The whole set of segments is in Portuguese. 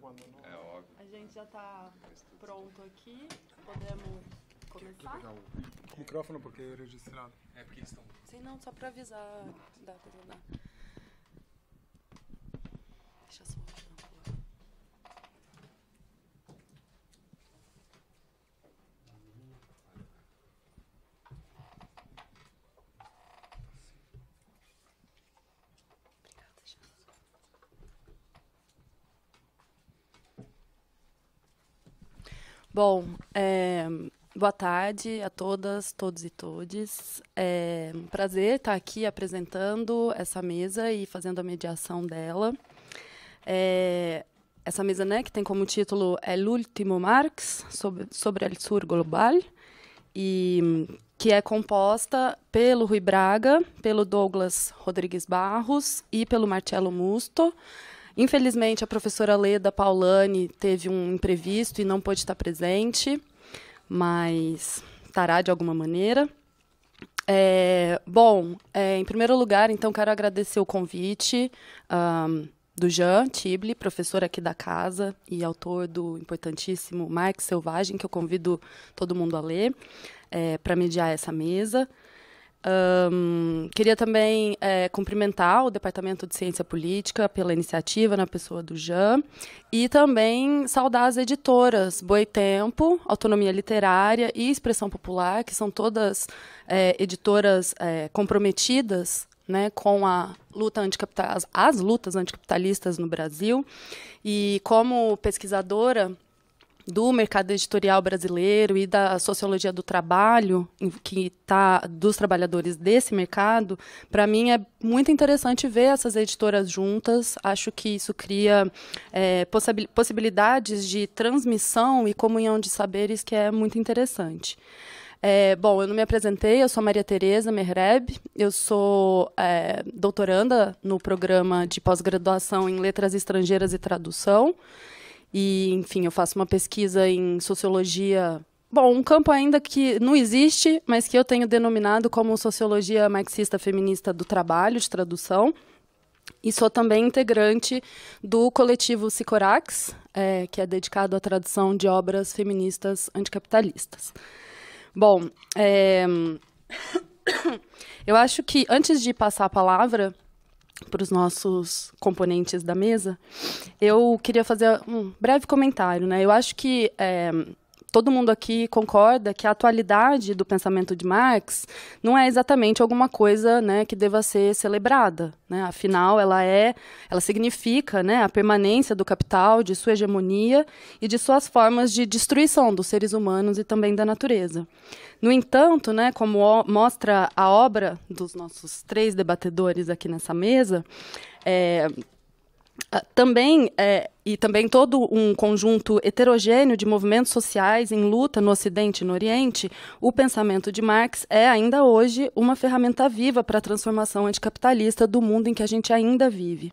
quando não... É óbvio. A gente já tá está pronto aqui. Podemos começar? Pegar o microfone porque é registrado. É porque eles estão. Sim, não, só para avisar. Dá, Deixa só Bom, é, boa tarde a todas, todos e todes. É um prazer estar aqui apresentando essa mesa e fazendo a mediação dela. É, essa mesa, né, que tem como título É l'ultimo Marx sobre, sobre sur global e que é composta pelo Rui Braga, pelo Douglas Rodrigues Barros e pelo Marcelo Musto. Infelizmente, a professora Leda Paulani teve um imprevisto e não pôde estar presente, mas estará de alguma maneira. É, bom, é, em primeiro lugar, então, quero agradecer o convite um, do Jean Tibli, professor aqui da casa e autor do importantíssimo Marx Selvagem, que eu convido todo mundo a ler, é, para mediar essa mesa. Um, queria também é, cumprimentar o Departamento de Ciência Política pela iniciativa na pessoa do Jean e também saudar as editoras Boitempo, Tempo, Autonomia Literária e Expressão Popular, que são todas é, editoras é, comprometidas né, com a luta anticapital, as, as lutas anticapitalistas no Brasil. E como pesquisadora do mercado editorial brasileiro e da sociologia do trabalho que tá dos trabalhadores desse mercado, para mim é muito interessante ver essas editoras juntas. Acho que isso cria é, possibilidades de transmissão e comunhão de saberes que é muito interessante. É, bom, eu não me apresentei, eu sou Maria Tereza Merreb, eu sou é, doutoranda no programa de pós-graduação em Letras Estrangeiras e Tradução e, enfim, eu faço uma pesquisa em sociologia. Bom, um campo ainda que não existe, mas que eu tenho denominado como sociologia marxista feminista do trabalho, de tradução. E sou também integrante do coletivo Sicorax, é, que é dedicado à tradução de obras feministas anticapitalistas. Bom, é... eu acho que antes de passar a palavra, para os nossos componentes da mesa, eu queria fazer um breve comentário. Né? Eu acho que é, todo mundo aqui concorda que a atualidade do pensamento de Marx não é exatamente alguma coisa né, que deva ser celebrada. Né? Afinal, ela é, ela significa né, a permanência do capital, de sua hegemonia e de suas formas de destruição dos seres humanos e também da natureza. No entanto, né, como mostra a obra dos nossos três debatedores aqui nessa mesa, é, ah, também é, e também todo um conjunto heterogêneo de movimentos sociais em luta no Ocidente e no Oriente, o pensamento de Marx é ainda hoje uma ferramenta viva para a transformação anticapitalista do mundo em que a gente ainda vive.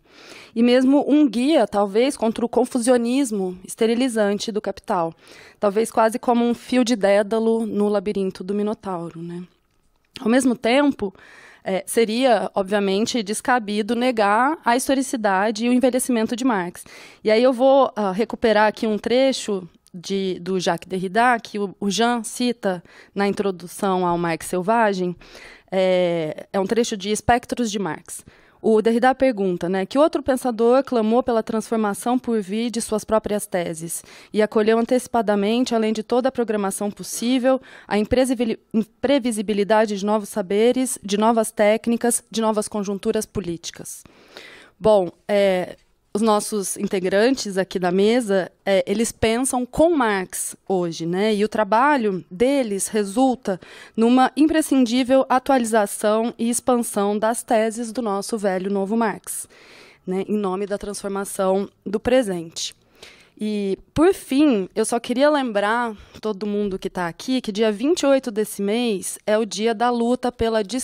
E mesmo um guia, talvez, contra o confusionismo esterilizante do capital, talvez quase como um fio de dédalo no labirinto do Minotauro. Né? Ao mesmo tempo, é, seria, obviamente, descabido negar a historicidade e o envelhecimento de Marx. E aí eu vou uh, recuperar aqui um trecho de, do Jacques Derrida, que o, o Jean cita na introdução ao Marx Selvagem. É, é um trecho de Espectros de Marx. O Derrida pergunta, né, que outro pensador clamou pela transformação por vir de suas próprias teses e acolheu antecipadamente, além de toda a programação possível, a imprevisibilidade de novos saberes, de novas técnicas, de novas conjunturas políticas. Bom, é, os nossos integrantes aqui da mesa, é, eles pensam com Marx hoje, né? E o trabalho deles resulta numa imprescindível atualização e expansão das teses do nosso velho novo Marx, né? Em nome da transformação do presente. E, por fim, eu só queria lembrar todo mundo que está aqui que dia 28 desse mês é o dia da luta pela dis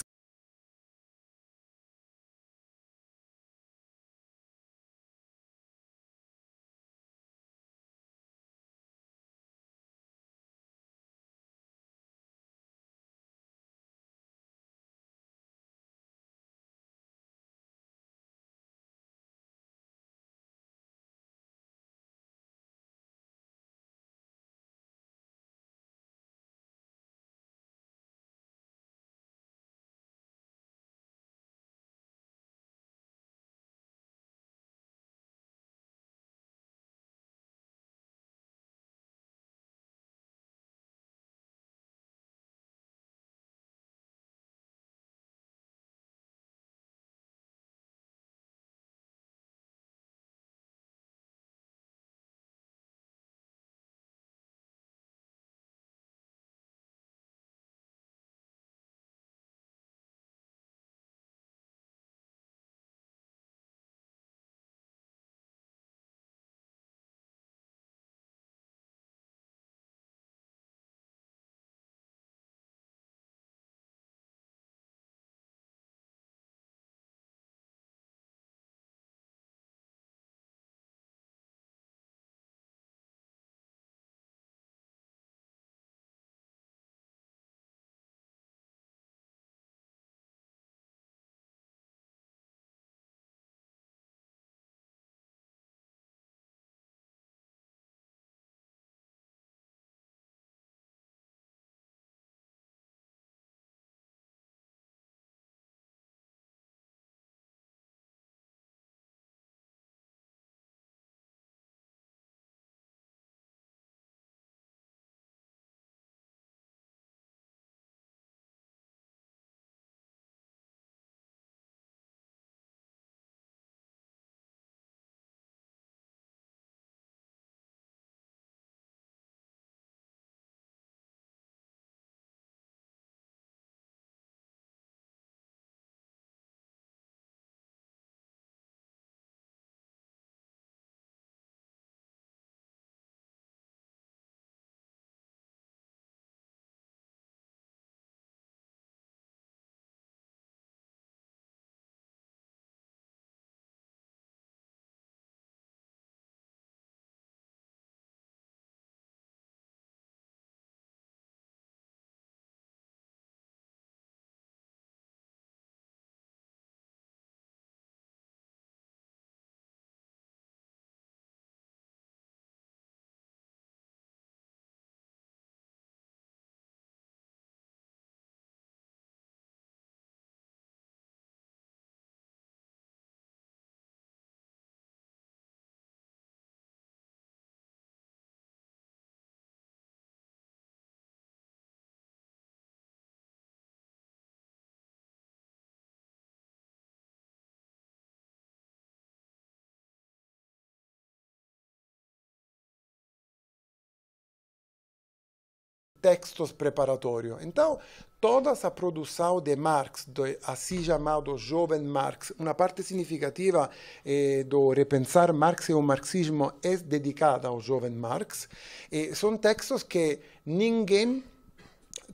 textos preparatórios. Então, toda essa produção de Marx, do, assim chamado jovem Marx, uma parte significativa eh, do repensar Marx e o marxismo é dedicada ao jovem Marx. e eh, são textos que ninguém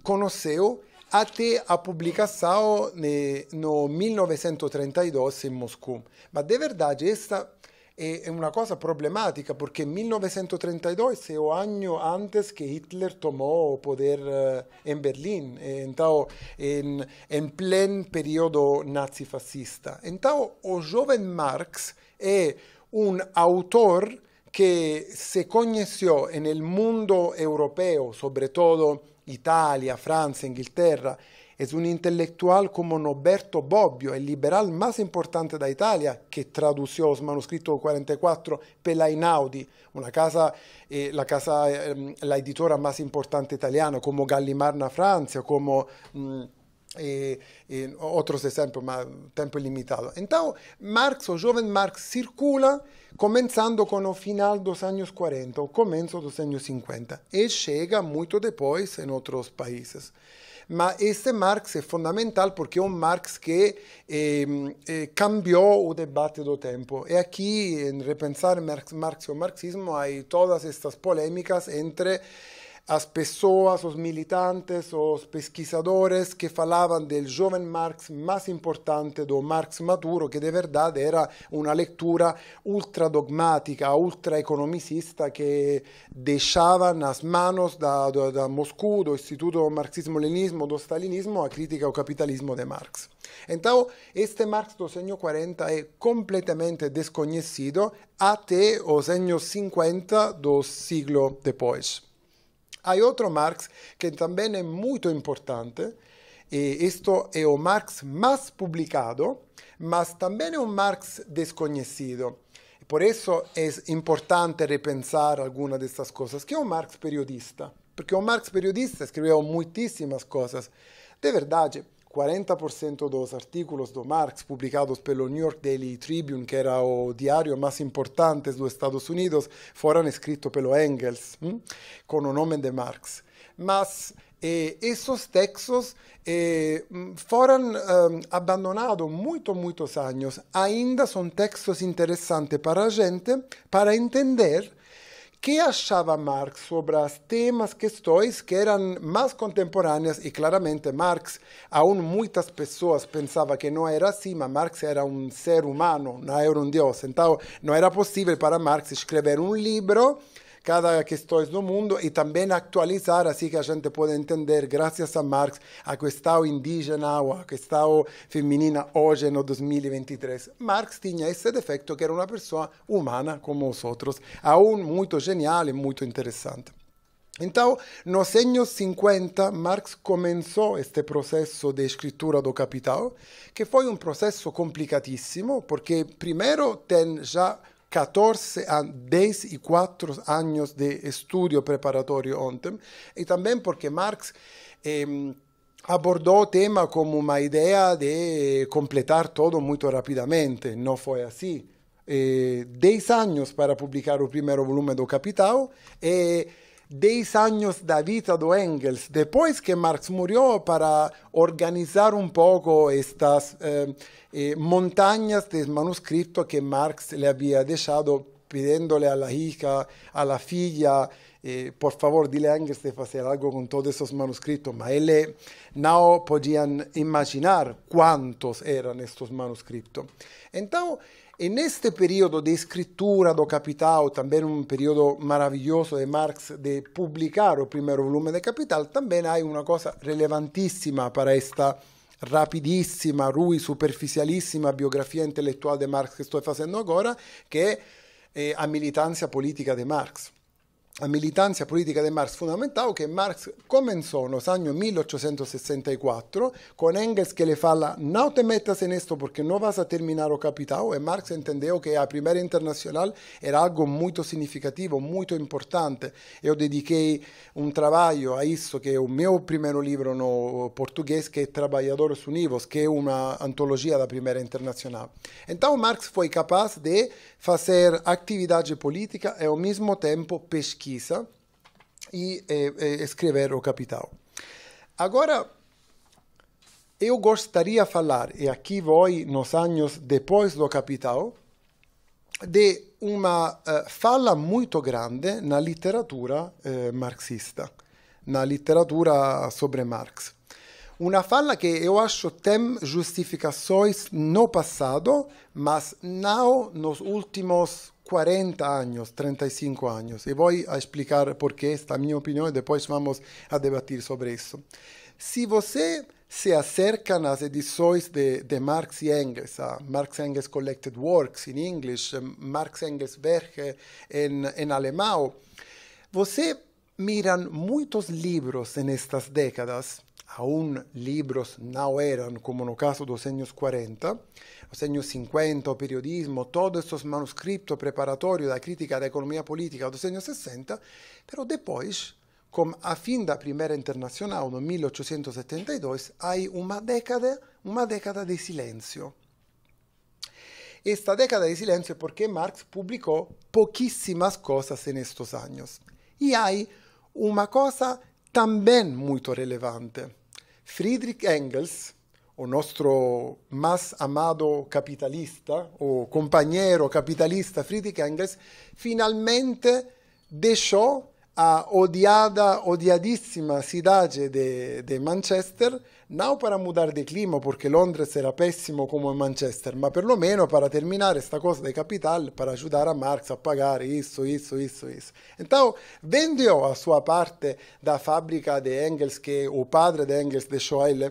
conheceu até a publicação eh, no 1932 em Moscou. Mas, de verdade, essa è una cosa problematica perché 1932 è un anno antes che Hitler tomò poder eh, in Berlino, in, in plen periodo nazifascista. Então, o giovane Marx è un autore che si conosceva nel mondo europeo, soprattutto Italia, Francia, Inghilterra, è un intellettuale come Noberto Bobbio, il liberal più importante d'Italia, che que il manoscritto manuscrito 44 per l'Ainaudi, una casa, eh, la, casa eh, la editora más importante italiana, como Gallimarna Francia, come... Mm, e, e altri esempi, ma tempo limitato. Então, Marx, o giovane Marx, circula cominciando con il final dos anni 40, o começo dos anni 50, e chega molto depois in altri paesi ma esse Marx è fondamentale perché è un Marx che é, ehm, é, eh, cambiou o debate do tempo. E aqui, em eh, repensar Marx, Marx e o marxismo, há tutte queste polêmicas entre as pessoas, os militantes, os pesquisadores que falavam del jovem Marx mais importante do Marx maturo, que de verdade era uma leitura ultra ultraeconomicista, que deixava nas mãos da, da, da Moscou, do Instituto Marxismo-Leninismo, do Stalinismo, a crítica ao capitalismo de Marx. Então, este Marx do século 40 é completamente desconhecido até os anos 50 do siglo depois. Hay otro Marx que también es muy importante, y eh, esto es el Marx più pubblicato, ma también es un Marx desconocido. Por eso es importante ripensare alcune di queste cose. Che è un Marx periodista, Perché un Marx periodista escribió moltissime cose. De verdade, 40% dos artigos do Marx publicados pelo New York Daily Tribune, que era o diário mais importante dos Estados Unidos, foram escritos pelo Engels, com o nome de Marx. Mas eh, esses textos eh, foram eh, abandonados muito, muitos anos. Ainda são textos interessantes para a gente, para entender que achava Marx sobre as temas, questões que eram mais contemporâneas e claramente Marx, aún muitas pessoas pensavam que não era assim, mas Marx era um ser humano, não era um deus. Então, não era possível para Marx escrever um livro cada questões do mundo e também atualizar, assim que a gente pode entender, graças a Marx, a questão indígena ou a questão feminina hoje, no 2023. Marx tinha esse defeito, que era uma pessoa humana como os outros, aún muito genial e muito interessante. Então, nos anos 50, Marx começou este processo de escritura do Capital, que foi um processo complicadíssimo, porque primeiro tem já 14 a 10 e 4 anos de estudio preparatório ontem, e também porque Marx eh, abordou o tema como uma ideia de eh, completar todo muito rápidamente, não foi assim. Eh, 10 anos para publicar o primeiro volume do Capital e eh, 10 años de vida de Engels, después que Marx murió, para organizar un poco estas eh, eh, montañas de manuscritos que Marx le había dejado pidiéndole a la hija, a la filla, eh, por favor, dile a Engels de hacer algo con todos esos manuscritos, ma él no podían imaginar cuántos eran estos manuscritos. Entonces, E neste periodo di scrittura do Capital, também um periodo maravilhoso de Marx de publicar o primeiro volume de Capital, também há uma coisa relevantíssima para esta rapidissima, rui superficialissima biografia intellettuale di Marx che sto facendo agora, che è eh, a militância política de Marx. a militância politica di Marx fondamentale che Marx começou nel anno 1864 con Engels che le fala non te metas in porque perché non vas a terminare o capital e Marx entendeu che la prima internazionale era algo molto significativo, molto importante eu dediquei un lavoro a isso che è il mio primo libro no português che è Trabalhadores Unidos che è uma antologia da prima internazionale então Marx foi capaz de fazer atividade política e ao mesmo tempo pesquisa pesquisa e é, escrever o Capital. Agora, eu gostaria de falar, e aqui vou nos anos depois do Capital, de uma uh, fala muito grande na literatura uh, marxista, na literatura sobre Marx. Uma fala que eu acho tem justificações no passado, mas não nos últimos 40 años, 35 años. Y voy a explicar por qué esta mi opinión y después vamos a debatir sobre eso. Si você se acerca às edições de, de Marx e Engels, a Marx Engels Collected Works in English, eh, Marx Engels Werke em, alemão, você mira muitos livros nestas décadas, aún livros não eram, como no caso dos anos 40, Segno 50, periodismo, todo questo manuscritto preparatorio da critica da economia politica do segno 60, però depois, com a fim da Primeira Internacional no 1872, há uma década, uma década de silêncio. Esta década di silenzio é porque Marx pochissime cose in questi anni. E há una cosa también molto relevante. Friedrich Engels, o nostro más amado capitalista o compagno capitalista Friedrich Engels finalmente deixou a odiada, odiadíssima cidade de, de, Manchester, não para mudar de clima, porque Londres era péssimo como Manchester, mas perlomeno para terminar esta coisa da capital, para ajudar a Marx a pagar isso, isso, isso, isso. Então, vendeu a sua parte da fábrica de Engels, que o padre de Engels deixou a ele,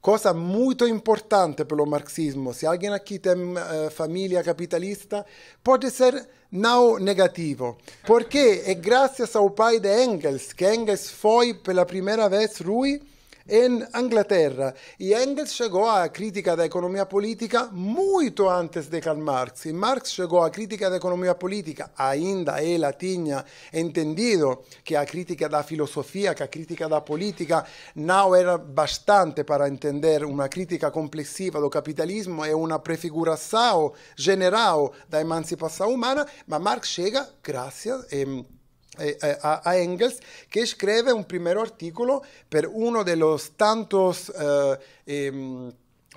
Cosa muito importante pelo marxismo. Se alguém aqui tem uh, eh, família capitalista, pode ser não negativo, porque é graças ao pai de Engels que Engels foi pela primeira vez, Rui, in Inglaterra. E Engels chegou a crítica da economia política muito antes de Karl Marx. E Marx chegou a crítica da economia política, ainda ela tinha entendido que a crítica da filosofia, que a crítica da política não era bastante para entender una crítica complessiva do capitalismo e una prefiguração general da emancipação humana, mas Marx chega graças... Eh, eh, eh, a, a, Engels che scrive un primo articolo per uno dei tantos eh, ehm,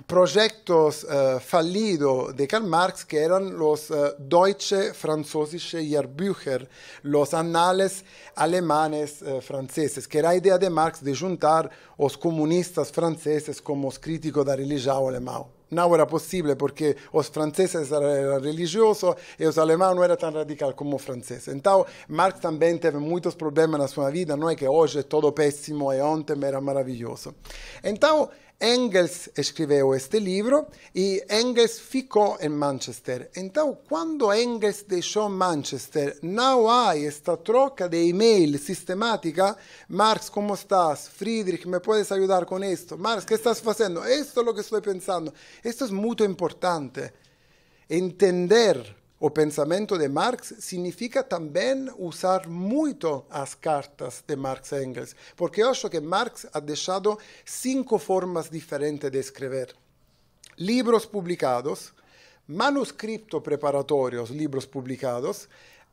proyectos eh, fallido de Karl Marx che erano i eh, Deutsche Französische Jahrbücher, los anales alemanes eh, franceses, que era la idea de Marx di juntar i comunisti francesi como los críticos da religione alemão. não era possível porque os franceses eram religiosos e os alemães não eram tão radicais como os franceses. Então, Marx também teve muitos problemas na sua vida, não é que hoje é todo péssimo e ontem era maravilhoso. Então, Engels escribió este libro y Engels ficó en Manchester. Entonces, cuando Engels dejó Manchester, now hay esta troca de e-mail sistemática. Marx, ¿cómo estás? Friedrich, me puedes ayudar con esto? Marx, ¿qué estás haciendo? Esto es lo que estoy pensando. Esto es muy importante. Entender O pensamento de Marx significa também usar muito as cartas de Marx e Engels, porque eu acho que Marx ha deixado cinco formas diferentes de escrever. Livros publicados, manuscritos preparatórios, livros publicados,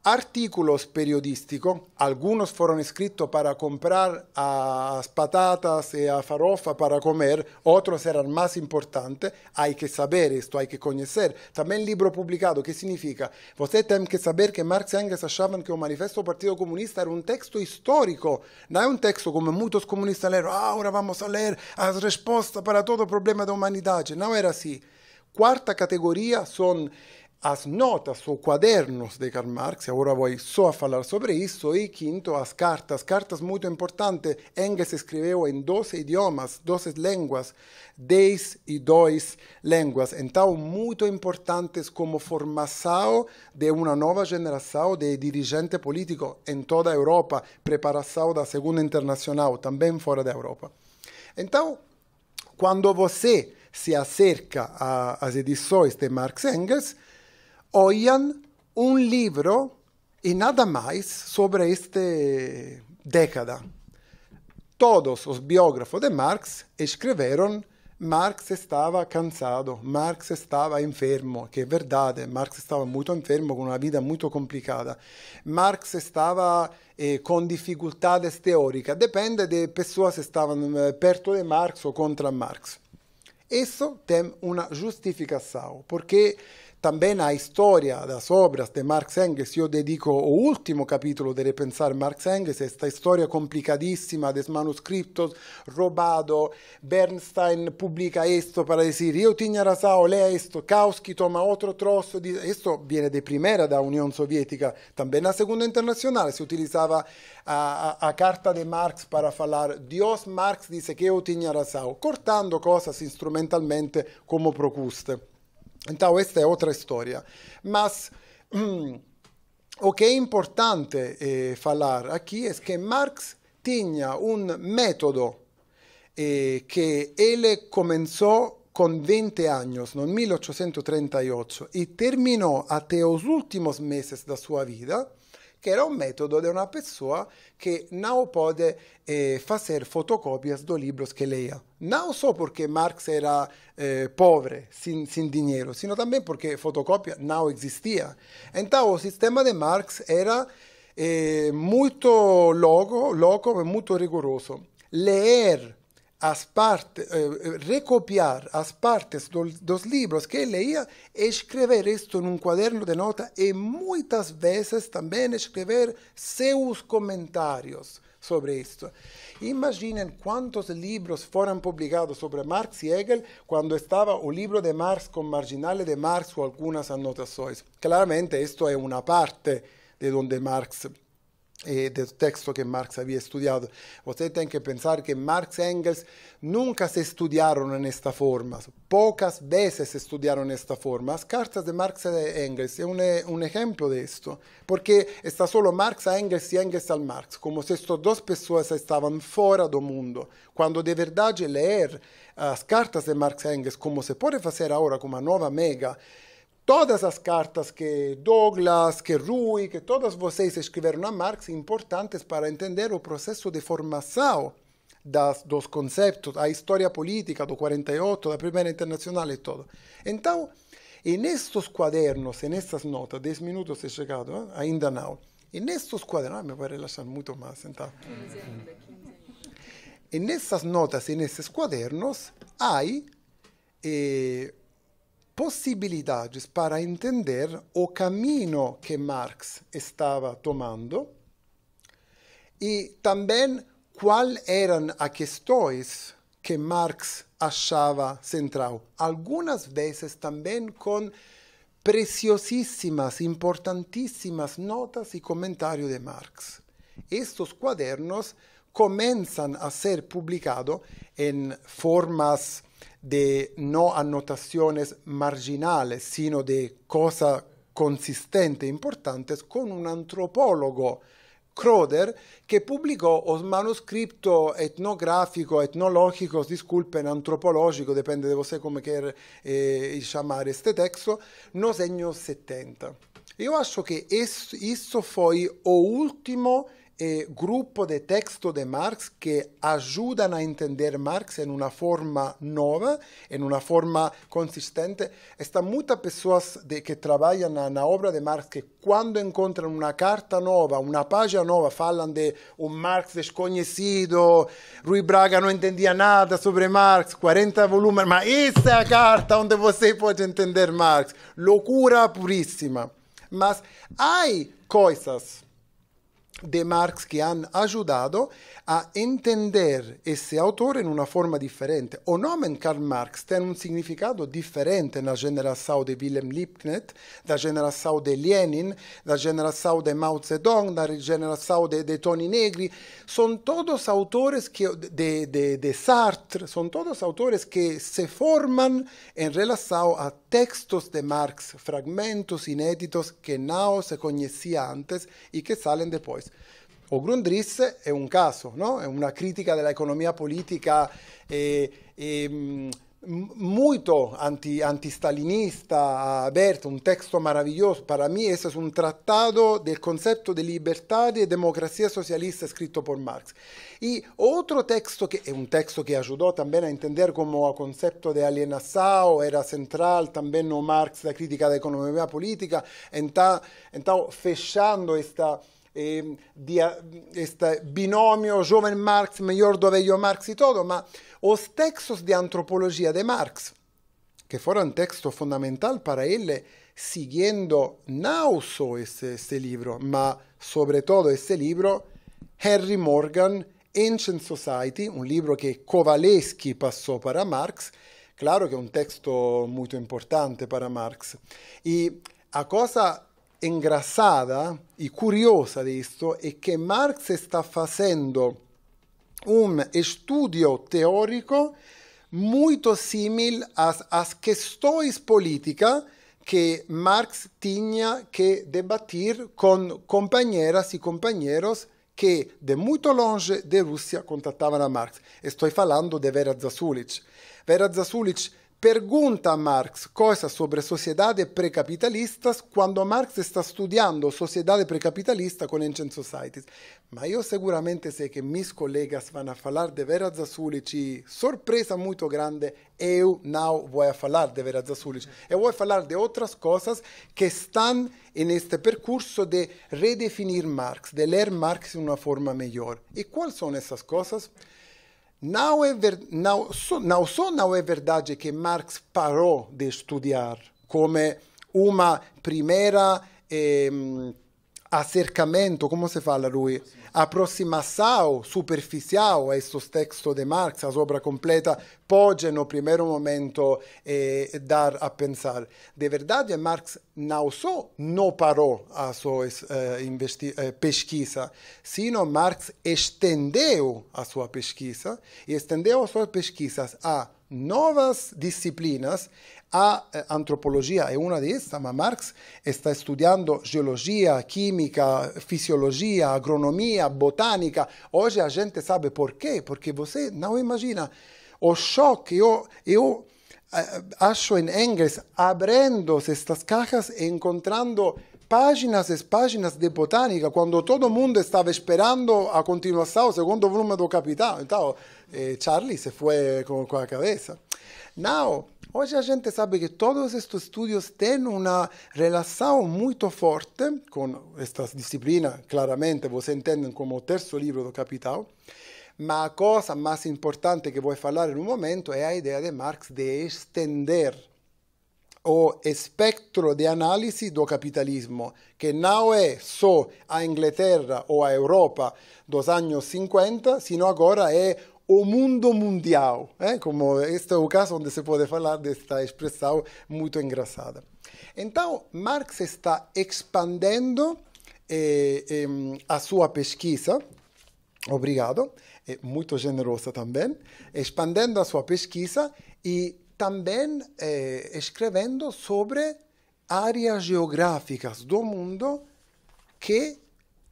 artículos periodísticos, algunos fueron escritos para comprar a patatas y a farofa para comer, otros eran más importantes, hay que saber esto, hay que conocer. También libro publicado, ¿qué significa? Usted tiene que saber que Marx y Engels achaban que el manifesto del Partido Comunista era un texto histórico, no es un texto como muchos comunistas leyeron, ah, ahora vamos a leer las respuestas para todo problema de humanidad, no era así. Quarta categoria sono as notas ou quadernos de Karl Marx, agora vou só falar sobre isso, e quinto, as cartas. Cartas muito importantes. Engels escreveu em 12 idiomas, 12 línguas, 10 e 2 línguas. Então, muito importantes como formação de uma nova geração de dirigente político em toda a Europa, preparação da Segunda Internacional, também fora da Europa. Então, quando você se acerca às edições de Marx Engels, Oiam um livro e nada mais sobre esta década. Todos os biógrafos de Marx escreveram Marx estava cansado, Marx estava enfermo, que é verdade, eh, Marx estava muito enfermo, com uma vida muito complicada. Marx estava eh, com dificuldades teóricas, depende de pessoas que estavam eh, perto de Marx ou contra Marx. Isso tem uma justificação, porque também a história das obras de Marx Engels. Eu dedico o último capítulo de Repensar Marx Engels, esta história complicadíssima dos manuscritos roubado. Bernstein publica isto para dizer: Eu tinha razão, lea esto. Kautsky toma otro troço. De... Isto viene de primeira da União Soviética, também na Segunda Internacional. Se utilizava a, a, a carta de Marx para falar: Dios Marx dice que eu tinha razão, cortando coisas instrumentalmente como Procuste. Então, essa é outra história. Mas hum, o que é importante eh, falar aqui é que Marx tinha um método eh, que ele começou com 20 anos, no 1838, e terminou até os últimos meses da sua vida, que era um método de uma pessoa que não pode eh, fazer fotocópias do livros que leia. não só porque Marx era eh, pobre, sem, sem dinheiro, sino também porque fotocópia não existia. Então, o sistema de Marx era eh, muito louco, louco e muito rigoroso. Ler as partes, eh, recopiar as partes do, dos livros que ele lia, escrever isto num quaderno de nota e muitas vezes também escrever seus comentários sobre esto. Imaginen cuántos libros fueran publicados sobre Marx y Hegel cuando estaba un libro de Marx con marginales de Marx o algunas anotaciones. Claramente esto es una parte de donde Marx eh, del texto que Marx había estudiado. Usted tiene que pensar que Marx y Engels nunca se estudiaron en esta forma, pocas veces se estudiaron en esta forma. Las cartas de Marx y Engels es eh, un, ejemplo de esto, porque está solo Marx a Engels y Engels al Marx, como si estas dos personas estaban fuera del mundo, cuando de verdad leer las cartas de Marx y Engels, como se puede hacer ahora con una nueva mega, todas as cartas que Douglas, que Rui, que todas vocês escreveram a Marx, importantes para entender o processo de formação das, dos conceitos, a história política do 48, da Primeira Internacional e tudo. Então, em nestes quadernos, e nessas notas, 10 minutos é chegado, ainda não, em nestes quadernos, ah, me vai relaxar muito mais, então. em nessas notas e nesses quadernos, há... Eh, possibilidades para entender o caminho que Marx estava tomando e também quais eram as questões que Marx achava central, algumas vezes também com preciosíssimas, importantíssimas notas e comentários de Marx. Estes quadernos começam a ser publicados em formas de no anotaciones marginales, sino de cosas consistentes, importantes, con un antropólogo, Croder, che pubblicò un manoscritto etnografico, etnologico, disculpen, antropologico, dipende da voi come quer eh, chiamare questo testo, no segno 70. Io acho che isso foi o ultimo eh, de texto de Marx que ajudam a entender Marx in una forma nova, em una forma consistente. Sta pessoas que trabalham na obra de Marx que quando encontram una carta nova, una página nova, falam de un Marx desconhecido, Rui Braga não entendia nada sobre Marx, 40 volumes, mas essa è la carta onde você pode entender Marx. Loucura puríssima. Mas há coisas de Marx que han ayudado a entender esse autor en una forma diferente. O nome Karl Marx tem un diferente en nella generazione de Wilhelm Liebknecht, da generazione de Lenin, da generazione de Mao Zedong, da generazione de Tony Negri. que de de de Sartre, son todos autores que se forman en relación a textos de Marx, fragmentos inéditos que não se conhecia antes e que salen depois. Drist. Ogrundris è un caso, no? è una critica dell'economia politica eh, eh, molto anti, antistalinista, aperto, un testo meraviglioso. Per me questo è un trattato del concetto di libertà e democrazia socialista scritto por Marx. E altro testo, che è un testo che aiutò anche a intendere come il concetto di alienação era centrale anche no Marx, la critica dell'economia politica, e sta fechando questa eh, di este mm, binomio Joven Marx, melhor dove io Marx e tutto, ma i textos di antropologia di Marx, que foram testo fondamentale per lui, siguiendo non solo questo libro, ma soprattutto questo libro, Henry Morgan, Ancient Society, un libro che Kowaleski passò per Marx, claro che è un texto molto importante per Marx. E a cosa engrassada e curiosa de esto es que Marx sta facendo un studio teorico molto simile a las cuestiones che Marx tenía che debattere con compañeras e compañeros che de molto longe de Russia contactaban a Marx. sto parlando di Vera Zasulic. Vera Zasulic Pergunta a Marx cosa sobre sociedades precapitalistas quando Marx sta studiando sociedade precapitalista con Ancient Societies. Ma io sicuramente sei che mis colegas van a falar de Vera Zasulici, sorpresa molto grande, io now voglio a falar de Veras Azulici. E voglio a falar de outras coisas que estão in este percorso de redefinir Marx, de ler Marx in una forma migliore. E quali sono essas coisas? Não, é ver, não, só, não só não é verdade que Marx parou de estudar como é uma primeira. Eh, acercamento, como se fala lui? Aproximação superficial a esses textos de Marx, a obra completa, pode no primeiro momento eh, dar a pensar. De verdade, Marx não só não parou a sua eh, eh pesquisa, sino Marx estendeu a sua pesquisa e estendeu as suas pesquisas a novas disciplinas a eh, antropologia é uma di mas Marx está estudando geologia, química, fisiologia, agronomia, botânica. Hoje a gente sabe por quê? Porque você não imagina o choque, eu, eu acho em Engels abrindo estas caixas e encontrando páginas e páginas de botânica, quando todo mundo estava esperando a continuação, o segundo volume do Capital. Então, eh, Charlie se foi com, com a cabeça. Now, Hoje a gente sabe que todos estes estudos têm uma relação muito forte com estas disciplinas, claramente vocês entendem como o terceiro livro do Capital, mas a coisa mais importante que vou falar no momento é a ideia de Marx de estender o espectro de análise do capitalismo, que não é só a Inglaterra ou a Europa dos anos 50, sino agora é o mundo mundial. Eh? Como este é o caso onde se pode falar desta expressão muito engraçada. Então, Marx está expandendo eh, eh, a sua pesquisa. Obrigado. É muito generosa também. expandendo a sua pesquisa e também eh, escrevendo sobre áreas geográficas do mundo que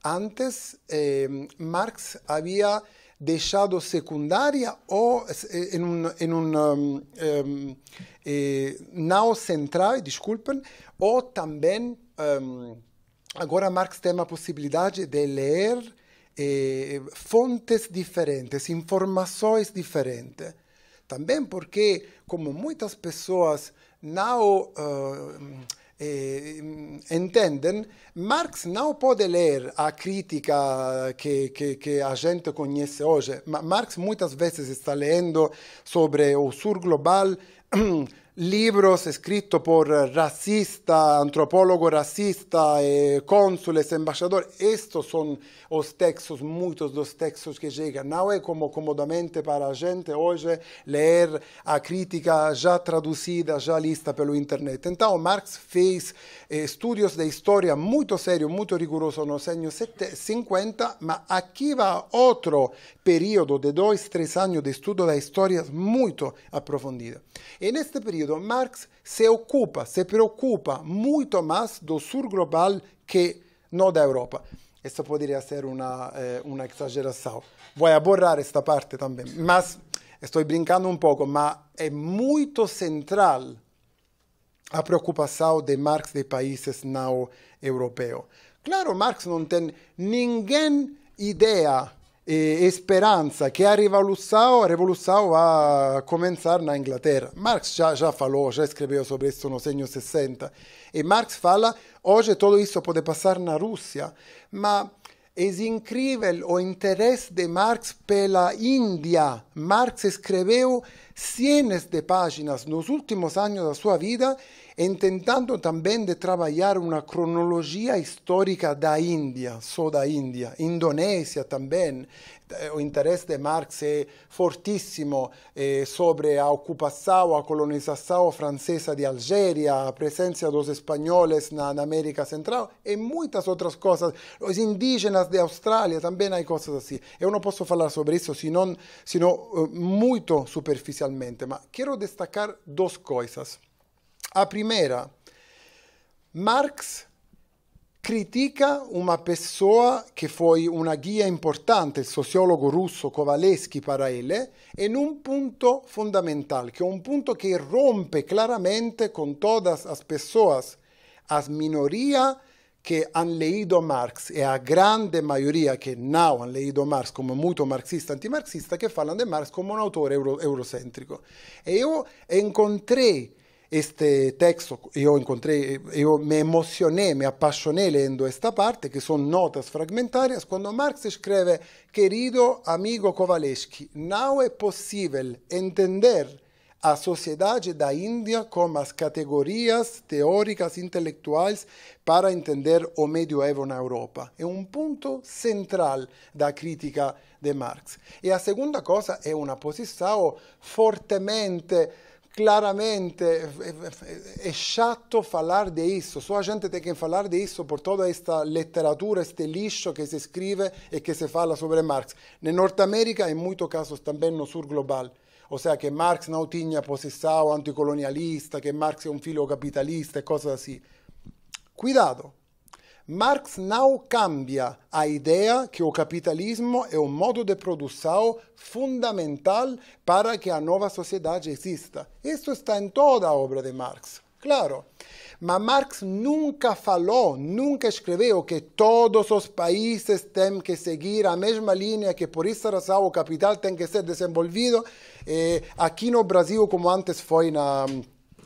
antes eh, Marx havia deixado secundária ou em um, em um, um, um eh, não central, desculpem, ou também agora Marx tem a possibilidade de ler eh, fontes diferentes, informações diferentes. Também porque, como muitas pessoas não uh, eh, entendem, Marx não pode ler a crítica que, que, que, a gente conhece hoje. Marx muitas vezes está lendo sobre o sur global libros escritos por racistas, antropólogos racistas, eh, cônsules, embaixadores. Estes são os textos, muitos dos textos que chegam. Não é como comodamente para a gente hoje ler a crítica já traduzida, já lista pelo internet. Então, Marx fez eh, estudos de história muito sério, muito rigoroso nos anos 50, mas aqui vai outro período de dois, três anos de estudo da história muito aprofundido E neste período, Marx se ocupa, se preocupa muito mais do sul global que não da Europa. Isso poderia ser uma, eh, uma exageração. Vou abordar esta parte também. Mas, estou brincando um pouco, mas é muito central a preocupação de Marx de países não europeus. Claro, Marx não tem ninguém ideia e, e speranza che arriva Lussao, Revolução va a cominciare in Inghilterra. Marx già já falou, già scriveva sobre questo no Senho 60. E Marx fala, hoje tudo isso pode passar na Rússia, mas é incrível o interesse di Marx per la India. Marx escreveu centenas de páginas nos últimos anni della sua vita intentando também de trabalhar uma cronologia histórica da Índia, só da Índia, Indonésia também. O interesse de Marx é fortíssimo eh, sobre a ocupação, a colonização francesa de Algéria, a presença dos espanhóis na, na América Central e muitas outras coisas. Os indígenas de Austrália também há coisas assim. Eu não posso falar sobre isso senão, senão eh, muito superficialmente, mas quero destacar duas coisas. A primeira, Marx critica uma pessoa que foi uma guia importante, o sociólogo russo Kovalevsky para ele, em um ponto fundamental, que é um ponto que rompe claramente com todas as pessoas, as minorias que han leído Marx e a grande maioria che now han leído Marx come muto marxista antimarxista che parlano di Marx come un autore euro eurocentrico. E io encontrei este texto, yo encontré, yo me emocioné, me apasioné leyendo esta parte, que son notas fragmentarias, cuando Marx escribe, querido amigo Kovalevsky, no es posible entender a sociedade da India como as categorias teóricas intelectuais para entender o medioevo na Europa. É un um punto central da crítica de Marx. E la segunda cosa é una posição fortemente claramente è sciatto parlare di isso. Só a gente tem que parlare di isso per tutta questa letteratura, questo liscio che si scrive e che si fala sobre Marx. Na Norte América, em muitos casos também no sul global. O sea, che Marx não tinha posição anticolonialista, che Marx è un filho capitalista e cose così. Cuidado, Marx não cambia a ideia que o capitalismo é um modo de produção fundamental para que a nova sociedade exista. Isso está em toda a obra de Marx, claro. Mas Marx nunca falou, nunca escreveu que todos os países têm que seguir a mesma linha, que por essa razão o capital tem que ser desenvolvido eh, aqui no Brasil, como antes foi na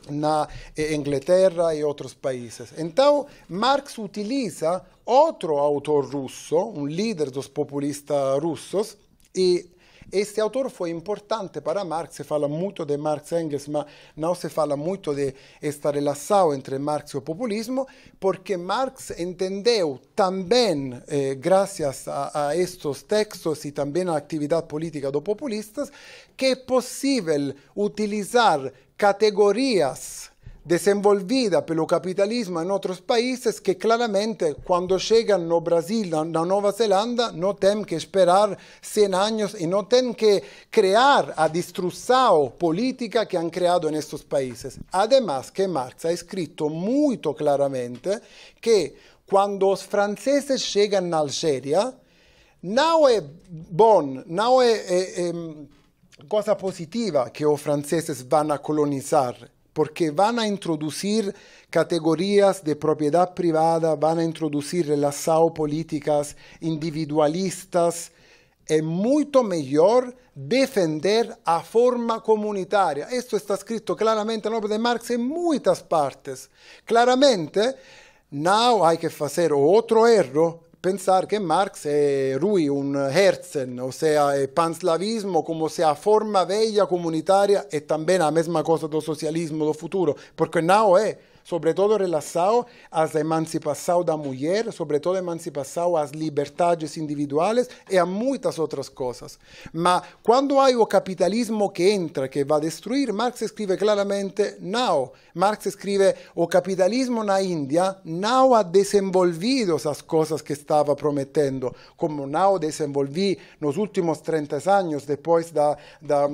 na eh, Inglaterra e outros países. Então, Marx utiliza outro autor russo, um líder dos populistas russos, e esse autor foi importante para Marx, se fala muito de Marx e Engels, mas não se fala muito de esta relação entre Marx e o populismo, porque Marx entendeu também, eh, graças a, a estes textos e também à atividade política dos populistas, que é possível utilizar categorias desenvolvida pelo capitalismo em outros países que claramente quando chegam no Brasil, na Nova Zelândia, não tem que esperar 100 anos e não tem que criar a destruição política que han criado nestes países. Ademais, que Marx ha escrito muito claramente que quando os franceses chegam na Algéria, não é bom, eh, não é, é, é cosa positiva que os franceses vão a colonizar, porque vão a introduzir categorias de propriedade privada, vão a introduzir relações políticas individualistas. é muito melhor defender a forma comunitária isso está escrito claramente no livro obra de Marx em muitas partes. Claramente, now há que fazer outro erro pensare che Marx è lui un Herzen, o sea, è panslavismo come se a forma vella comunitaria e anche la mesma cosa del socialismo del futuro, perché ora è. sobretudo relação à emancipação da mulher, sobretudo emancipação às liberdades individuais e a muitas outras coisas. Mas quando há o capitalismo que entra, que vai destruir, Marx escreve claramente não. Marx escreve o capitalismo na Índia não ha desenvolvido as coisas que estava prometendo, como não desenvolvi nos últimos 30 anos depois da, da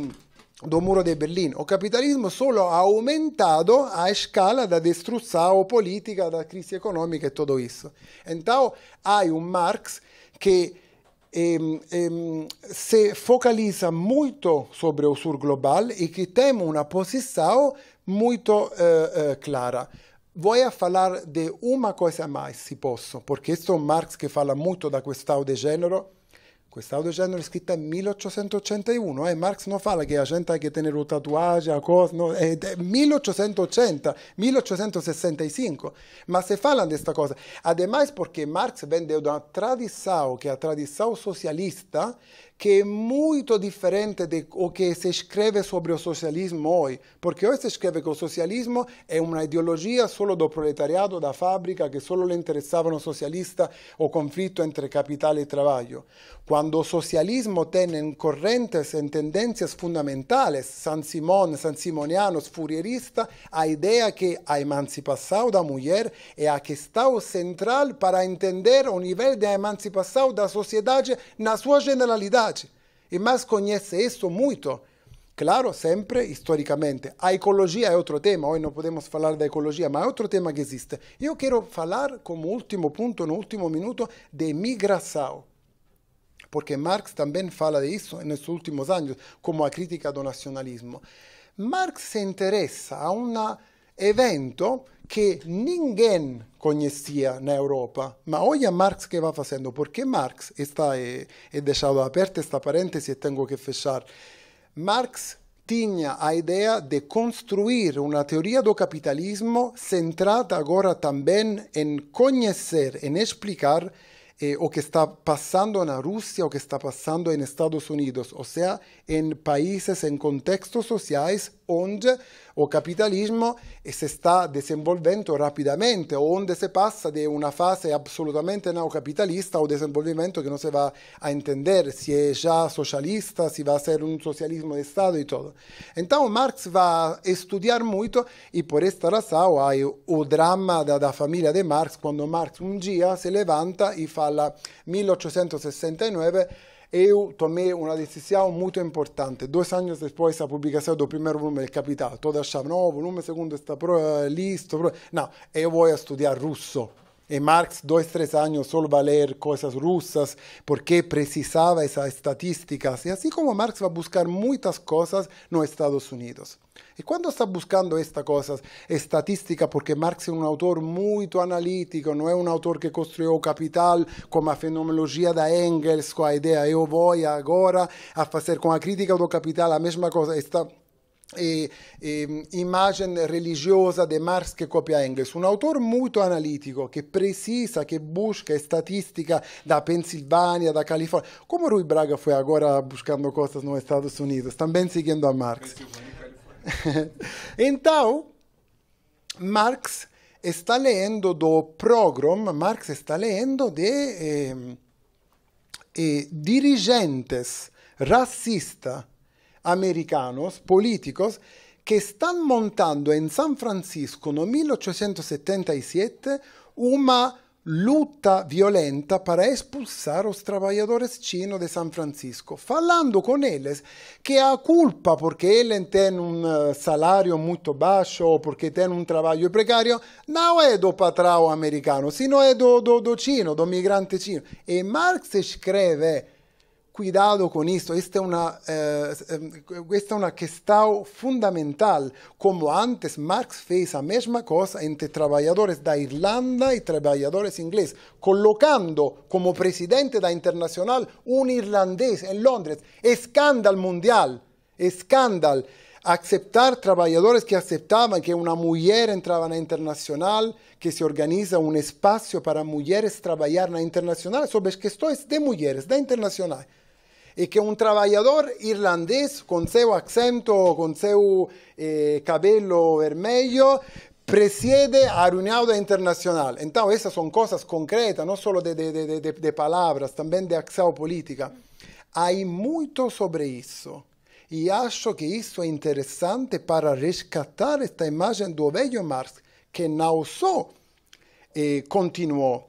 do muro de Berlino. O capitalismo solo ha aumentado a escala da destruição política, da crise econômica e tudo isso. Então, há um Marx que se focaliza muito sobre o sur global e que tem uma posição muito eh, eh clara. Vou falar de uma coisa mais, se posso, porque questo é Marx che fala muito da questão de gênero Questa autocellula è scritta nel 1881, eh? Marx non fa che la gente che tiene un tatuaggio, a cosa, no? è 1880, 1865, ma se fanno di questa cosa. Ademais perché Marx vende una tradizione, che è la tradizione socialista, que é muito diferente de o que se escreve sobre o socialismo hoje, porque hoje se escreve que o socialismo é uma ideologia solo do proletariado, da fábrica, que solo le interessava no socialista o conflitto entre capital e trabalho. Quando o socialismo tem correntes e tendências fundamentais, San Simón, San Simoniano, Furierista, a ideia que a emancipação da mulher é a questão central para entender o nível de emancipação da sociedade na sua generalidade. E Marx conhece isso muito, claro, sempre historicamente. A ecologia é outro tema, hoje não podemos falar da ecologia, mas é outro tema que existe. Eu quero falar, como último ponto, no último minuto, de migração. Porque Marx também fala disso nos últimos anos, como a crítica do nacionalismo. Marx se interessa a um evento que ninguém conocía na Europa. Mas a Marx que haciendo? ¿Por qué Marx está eh, dejado e deixado esta paréntesis? Tengo que fechar. Marx tenía a idea de construir una teoría do capitalismo centrada agora también en conocer, en explicar eh, o que está pasando na Rússia, o que está pasando en Estados Unidos, O sea, en países, en contextos sociais onde o capitalismo e si sta desenvolvendo rapidamente, o onde si passa di una fase assolutamente neocapitalista o desenvolvimento che non si va a intendere, si è già socialista, si va a essere un socialismo di Stato e tutto. Então Marx va a studiare molto e per questa razão hai o dramma da, famiglia di Marx quando Marx un giorno si levanta e fa la 1869 eu tomei una decisione molto importante. Due anni dopo la pubblicazione del primo volume del do Capital, todos achavam, não, volume segundo está pro, eh, listo, pro... não, eu vou estudar russo. E Marx, dois, três anos, só valer coisas russas, porque precisava essas estatísticas. E assim como Marx vai buscar muitas coisas nos Estados Unidos. E quando está buscando esta coisa, estatística, porque Marx é um autor muito analítico, não é um autor que construiu o capital com a fenomenologia da Engels, com a ideia eu vou agora a fazer com a crítica do capital a mesma coisa. Está e, e immagine religiosa de Marx che copia Engels, un autore molto analitico che precisa, che busca e statistica da Pennsylvania, da California. Come Rui Braga fu ancora buscando cose negli Stati Uniti, sta ben seguendo a Marx. então, Marx sta lendo do Progrom, Marx sta lendo de eh, eh, dirigentes racistas americanos, políticos, que están montando en San Francisco en 1877 una luta violenta para expulsar os trabalhadores chinos de San Francisco, falando con eles que a culpa porque eles têm un eh, salario muito baixo o porque têm un trabalho precario, não é do patrao americano, sino é do, do, do chino, do migrante chino. E Marx escreve cuidado con esto. Esta es una cuestión eh, esta fundamental. Como antes, Marx fez la mesma cosa entre trabajadores de Irlanda y trabajadores ingleses, colocando como presidente la Internacional un irlandés en Londres. ¡Escándalo mundial, ¡Escándalo! aceptar trabajadores que aceptaban que una mujer entraba en la internacional, que se organiza un espacio para mujeres trabajar en la internacional, sobre es de mujeres, de internacional. e que um trabalhador irlandês com seu acento, com seu cabelo eh, vermelho, preside a reunião internacional. Então, essas são coisas concretas, não só de, de, de, de, de palavras, também de ação política. Há muito sobre isso. E acho que isso é interessante para resgatar esta imagem do velho Marx, que não só eh, continuou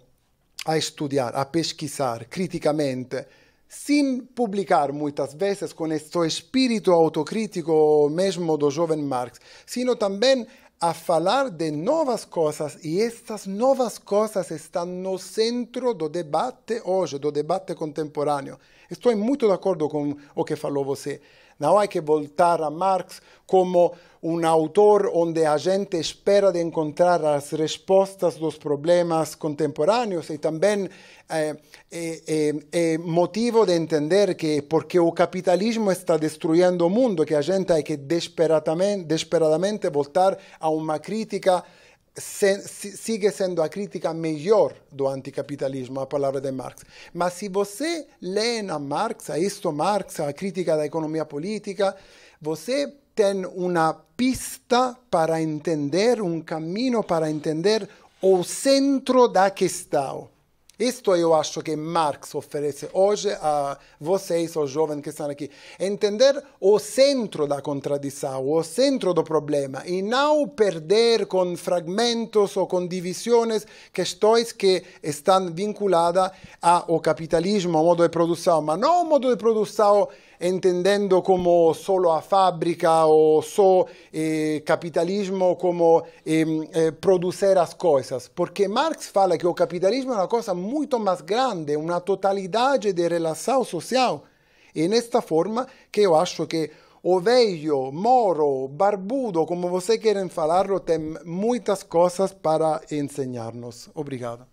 a estudar, a pesquisar criticamente, sem publicar muitas vezes com este espírito autocrítico mesmo do jovem Marx, sino também a falar de novas coisas e estas novas coisas estão no centro do debate hoje, do debate contemporâneo. Estou muito de acordo com o que falou você. Não há que voltar a Marx como um autor onde a gente espera de encontrar as respostas dos problemas contemporâneos e também é, eh, é, eh, é, eh, motivo de entender que porque o capitalismo está destruindo o mundo, que a gente tem que desesperadamente voltar a uma crítica se, sigue sendo a crítica melhor do anticapitalismo, a palavra de Marx. Mas se você lê na Marx, a isto Marx, a crítica da economia política, você tem uma pista para entender, um caminho para entender o centro da questão. Isto eu acho que Marx oferece hoje a vocês, os jovens que estão aqui. Entender o centro da contradição, o centro do problema, e não perder com fragmentos ou com divisões questões que estão vinculadas ao capitalismo, ao modo de produção, mas não ao modo de produção entendendo como solo a fábrica ou só eh, capitalismo como eh, produzir as coisas. Porque Marx fala que o capitalismo é uma coisa muito mais grande, uma totalidade de relação social. E nesta forma que eu acho que o velho, moro, barbudo, como vocês querem falar, tem muitas coisas para ensinar-nos. Obrigado.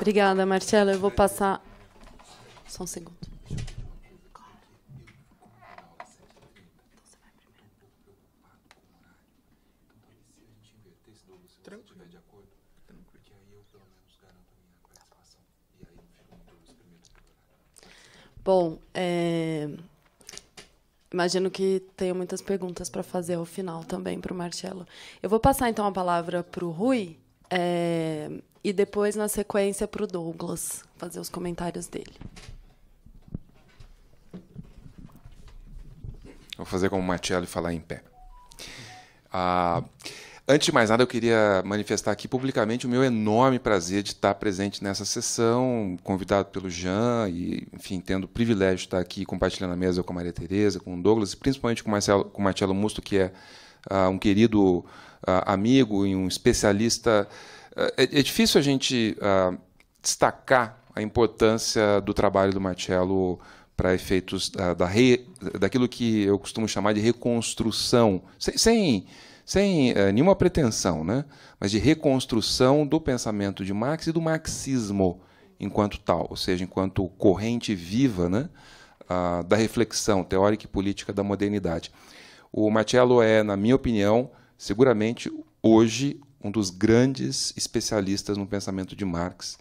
Obrigada, Marcelo. Eu vou passar. Só um segundo. Bom, é... imagino que tenha muitas perguntas para fazer ao final também para o Marcelo. Eu vou passar então a palavra para o Rui. É e depois, na sequência, para o Douglas fazer os comentários dele. Vou fazer como o Matiello e falar em pé. Ah, antes de mais nada, eu queria manifestar aqui publicamente o meu enorme prazer de estar presente nessa sessão, convidado pelo Jean e, enfim, tendo o privilégio de estar aqui compartilhando a mesa com a Maria Tereza, com o Douglas, e principalmente com o, Marcelo, com o Marcelo Musto, que é ah, um querido ah, amigo e um especialista é, é, é difícil a gente uh, destacar a importância do trabalho do Marcello para efeitos da, da re, daquilo que eu costumo chamar de reconstrução, sem, sem, sem uh, nenhuma pretensão, né? mas de reconstrução do pensamento de Marx e do marxismo enquanto tal, ou seja, enquanto corrente viva né? Uh, da reflexão teórica e política da modernidade. O Marcello é, na minha opinião, seguramente hoje um dos grandes especialistas no pensamento de Marx,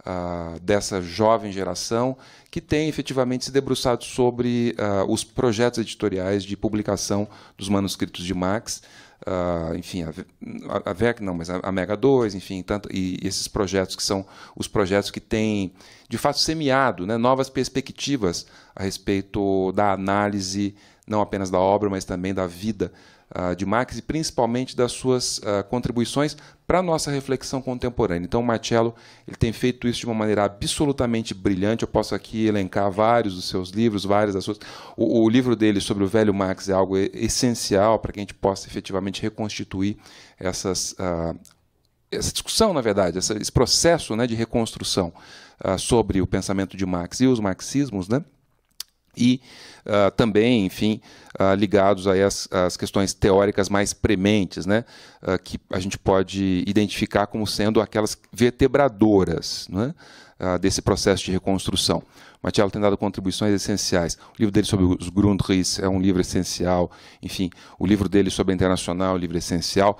uh, dessa jovem geração, que tem efetivamente se debruçado sobre uh, os projetos editoriais de publicação dos manuscritos de Marx. Uh, enfim, a, a VEC não, mas a, a Mega 2, enfim, tanto, e, e esses projetos que são os projetos que têm, de fato, semeado né, novas perspectivas a respeito da análise, não apenas da obra, mas também da vida ah, de Marx e principalmente das suas uh, contribuições para a nossa reflexão contemporânea. Então, o Marcello ele tem feito isso de uma maneira absolutamente brilhante. Eu posso aqui elencar vários dos seus livros, várias das suas. O, o livro dele sobre o velho Marx é algo essencial para que a gente possa efetivamente reconstituir essas. Uh, essa discussão, na verdade, esse processo né, de reconstrução uh, sobre o pensamento de Marx e os marxismos, né? E ah, também, enfim, uh, ligados aí às, às, questões teóricas mais prementes, né, uh, que a gente pode identificar como sendo aquelas vertebradoras né, desse processo de reconstrução. Martiello tem dado contribuições essenciais. O livro dele sobre os Grundrisse é um livro essencial, enfim, o livro dele sobre a internacional é um livro essencial.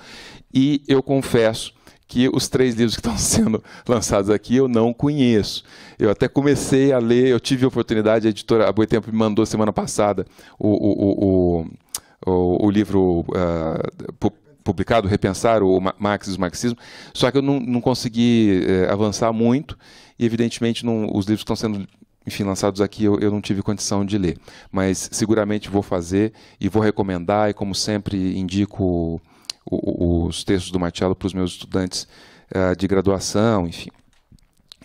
E eu confesso que os três livros que estão sendo lançados aqui eu não conheço. Eu até comecei a ler, eu tive a oportunidade, a editora a Boitempo me mandou semana passada o, o, o, o, o livro uh, publicado, Repensar o Marx e o Marxismo, só que eu não, não consegui eh, avançar muito e, evidentemente, não, os livros que estão sendo enfim, lançados aqui eu, eu não tive condição de ler, mas seguramente vou fazer e vou recomendar e, como sempre, indico os textos do Marcello para os meus estudantes uh, de graduação, enfim.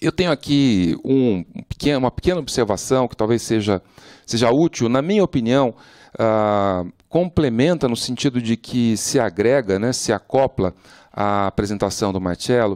Eu tenho aqui um, um pequeno, uma pequena observação que talvez seja, seja útil, na minha opinião, uh, complementa no sentido de que se agrega, né, se acopla à apresentação do Marcello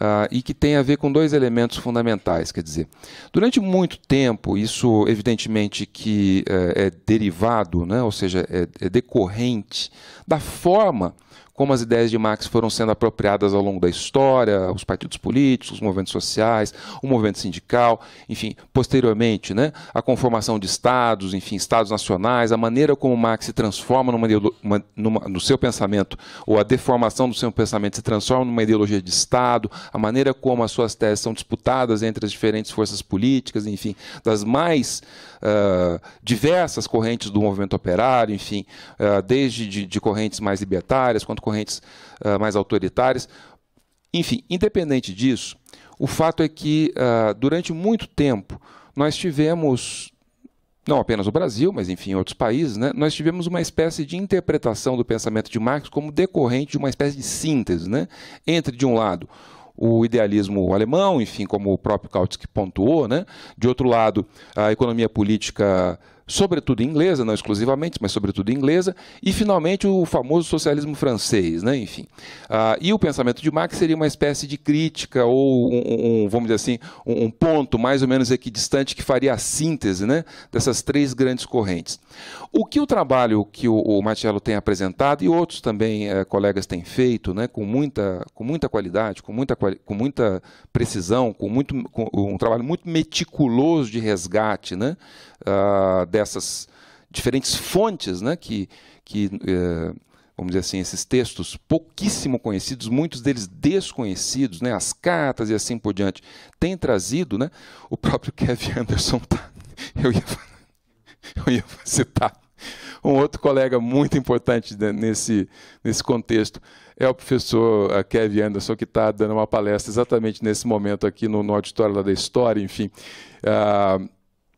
uh, ah, e que tem a ver com dois elementos fundamentais. Quer dizer, durante muito tempo, isso evidentemente que uh, é derivado, né, ou seja, é, é decorrente da forma como as ideias de Marx foram sendo apropriadas ao longo da história, os partidos políticos, os movimentos sociais, o movimento sindical, enfim, posteriormente, né, a conformação de estados, enfim, estados nacionais, a maneira como Marx se transforma numa, uma, numa, no seu pensamento, ou a deformação do seu pensamento se transforma numa ideologia de Estado, a maneira como as suas teses são disputadas entre as diferentes forças políticas, enfim, das mais uh, diversas correntes do movimento operário, enfim, uh, desde de, de correntes mais libertárias quanto correntes uh, ah, mais autoritárias. Enfim, independente disso, o fato é que uh, durante muito tempo nós tivemos, não apenas o Brasil, mas enfim, outros países, né, nós tivemos uma espécie de interpretação do pensamento de Marx como decorrente de uma espécie de síntese né, entre, de um lado, o idealismo alemão, enfim, como o próprio Kautsky pontuou, né? de outro lado, a economia política sobretudo inglesa, não exclusivamente, mas sobretudo inglesa, e finalmente o famoso socialismo francês, né? enfim. Ah, e o pensamento de Marx seria uma espécie de crítica ou, um, um, vamos dizer assim, um, um ponto mais ou menos equidistante que faria a síntese né, dessas três grandes correntes. O que o trabalho que o, o Marcello tem apresentado e outros também eh, colegas têm feito, né, com, muita, com muita qualidade, com muita, com muita precisão, com, muito, com um trabalho muito meticuloso de resgate, né, ah, dessas diferentes fontes né, que, que uh, vamos dizer assim, esses textos pouquíssimo conhecidos, muitos deles desconhecidos, né, as cartas e assim por diante, têm trazido, né, o próprio Kevin Anderson, tá, eu, ia, eu ia citar um outro colega muito importante nesse, nesse contexto é o professor eh, Kevin Anderson, que está dando uma palestra exatamente nesse momento aqui no, no auditório da História, enfim. Uh,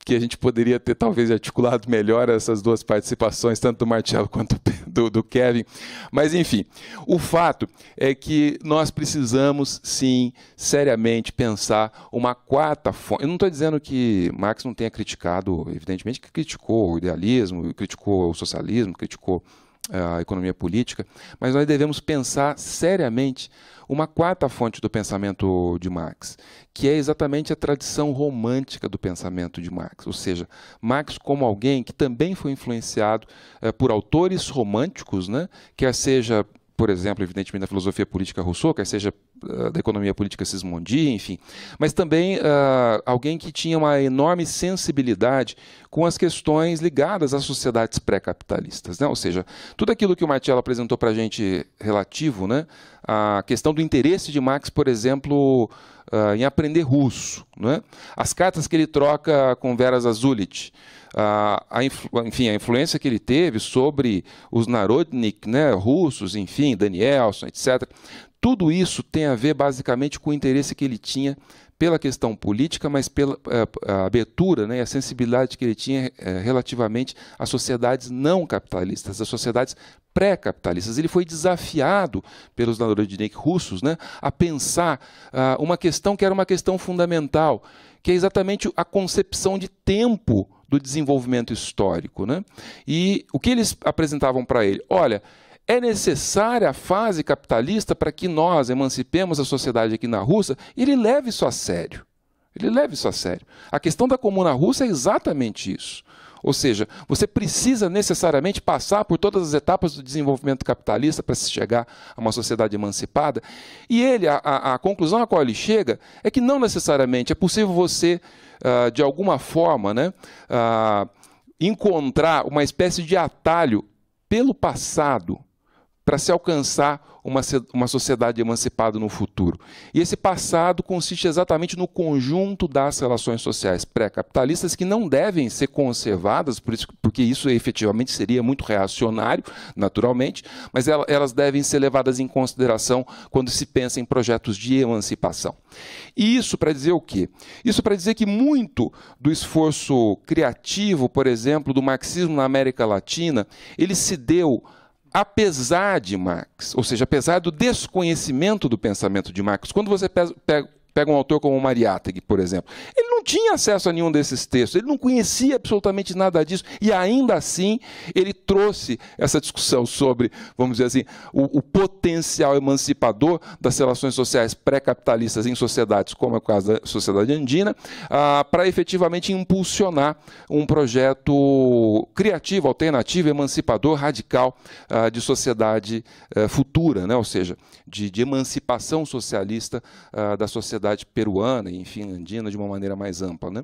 que a gente poderia ter talvez articulado melhor essas duas participações, tanto do Marcelo quanto do, do, Kevin. Mas, enfim, o fato é que nós precisamos, sim, seriamente pensar uma quarta fonte. Eu não estou dizendo que Marx não tenha criticado, evidentemente que criticou o idealismo, criticou o socialismo, criticou a economia política, mas nós devemos pensar seriamente uma quarta fonte do pensamento de Marx, que é exatamente a tradição romântica do pensamento de Marx, ou seja, Marx como alguém que também foi influenciado eh, por autores românticos, né, quer seja por exemplo, evidentemente da filosofia política Rousseau, quer seja ah, da economia política Sismondi, enfim, mas também uh, alguém que tinha uma enorme sensibilidade com as questões ligadas às sociedades pré-capitalistas, né? ou seja, tudo aquilo que o Martello apresentou para a gente relativo, né, a questão do interesse de Marx, por exemplo, uh, em aprender russo. Né? As cartas que ele troca com Vera Zazulit, uh, a enfim, a influência que ele teve sobre os Narodnik, né, russos, enfim, Danielson, etc. Tudo isso tem a ver basicamente com o interesse que ele tinha pela questão política, mas pela é, a, abertura né, e a sensibilidade que ele tinha é, relativamente às sociedades não capitalistas, às sociedades pré-capitalistas. Ele foi desafiado pelos Narodnik russos né, a pensar uh, uma questão que era uma questão fundamental, que é exatamente a concepção de tempo do desenvolvimento histórico. Né? E o que eles apresentavam para ele? Olha, é necessária a fase capitalista para que nós emancipemos a sociedade aqui na Rússia ele leve isso a sério. Ele leve isso a sério. A questão da comuna russa é exatamente isso. Ou seja, você precisa necessariamente passar por todas as etapas do desenvolvimento capitalista para se chegar a uma sociedade emancipada. E ele, a, a, a conclusão a qual ele chega é que não necessariamente é possível você, uh, de alguma forma, né, uh, encontrar uma espécie de atalho pelo passado para se alcançar uma, uma sociedade emancipada no futuro. E esse passado consiste exatamente no conjunto das relações sociais pré-capitalistas que não devem ser conservadas, por isso, porque isso efetivamente seria muito reacionário, naturalmente, mas elas devem ser levadas em consideração quando se pensa em projetos de emancipação. E isso para dizer o quê? Isso para dizer que muito do esforço criativo, por exemplo, do marxismo na América Latina, ele se deu apesar de Marx, ou seja, apesar do desconhecimento do pensamento de Marx. Quando você pega Pega um autor como Mariátegui, por exemplo. Ele não tinha acesso a nenhum desses textos, ele não conhecia absolutamente nada disso, e ainda assim ele trouxe essa discussão sobre, vamos dizer assim, o, o potencial emancipador das relações sociais pré-capitalistas em sociedades, como é o caso da sociedade andina, ah, para efetivamente impulsionar um projeto criativo, alternativo, emancipador, radical ah, de sociedade ah, futura, né? ou seja, de, de emancipação socialista uh, da sociedade peruana, enfim, andina, de uma maneira mais ampla. Né?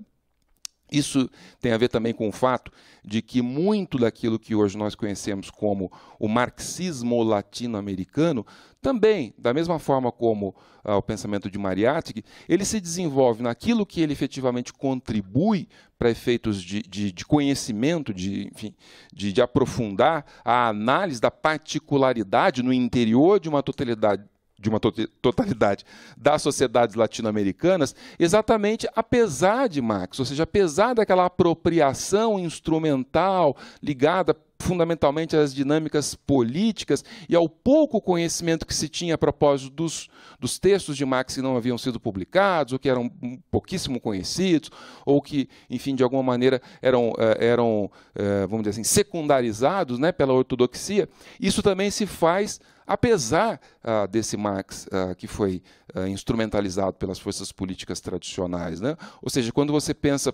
Isso tem a ver também com o fato de que muito daquilo que hoje nós conhecemos como o marxismo latino-americano também, da mesma forma como ah, o pensamento de Mariátegui, ele se desenvolve naquilo que ele efetivamente contribui para efeitos de, de, de, conhecimento, de, enfim, de, de aprofundar a análise da particularidade no interior de uma totalidade de uma totalidade das sociedades latino-americanas, exatamente apesar de Marx, ou seja, apesar daquela apropriação instrumental ligada fundamentalmente às dinâmicas políticas e ao pouco conhecimento que se tinha a propósito dos, dos textos de Marx que não haviam sido publicados, ou que eram pouquíssimo conhecidos, ou que, enfim, de alguma maneira eram, eh, eram eh, vamos dizer assim, secundarizados né, pela ortodoxia, isso também se faz apesar uh, desse Marx uh, que foi uh, instrumentalizado pelas forças políticas tradicionais. Né? Ou seja, quando você pensa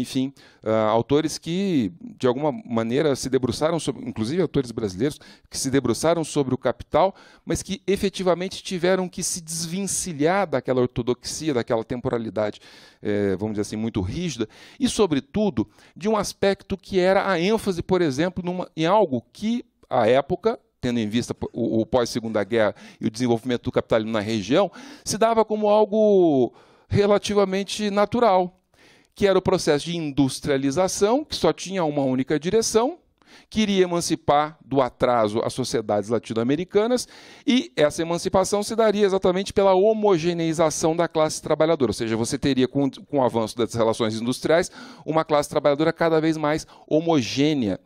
enfim, uh, autores que, de alguma maneira, se debruçaram sobre, inclusive autores brasileiros, que se debruçaram sobre o capital, mas que efetivamente tiveram que se desvincilhar daquela ortodoxia, daquela temporalidade, eh, vamos dizer assim, muito rígida, e, sobretudo, de um aspecto que era a ênfase, por exemplo, numa, em algo que, à época, tendo em vista o, o pós-segunda guerra e o desenvolvimento do capitalismo na região, se dava como algo relativamente natural, que era o processo de industrialização, que só tinha uma única direção, queria emancipar do atraso as sociedades latino-americanas, e essa emancipação se daria exatamente pela homogeneização da classe trabalhadora, ou seja, você teria, com, com o avanço das relações industriais, uma classe trabalhadora cada vez mais homogênea.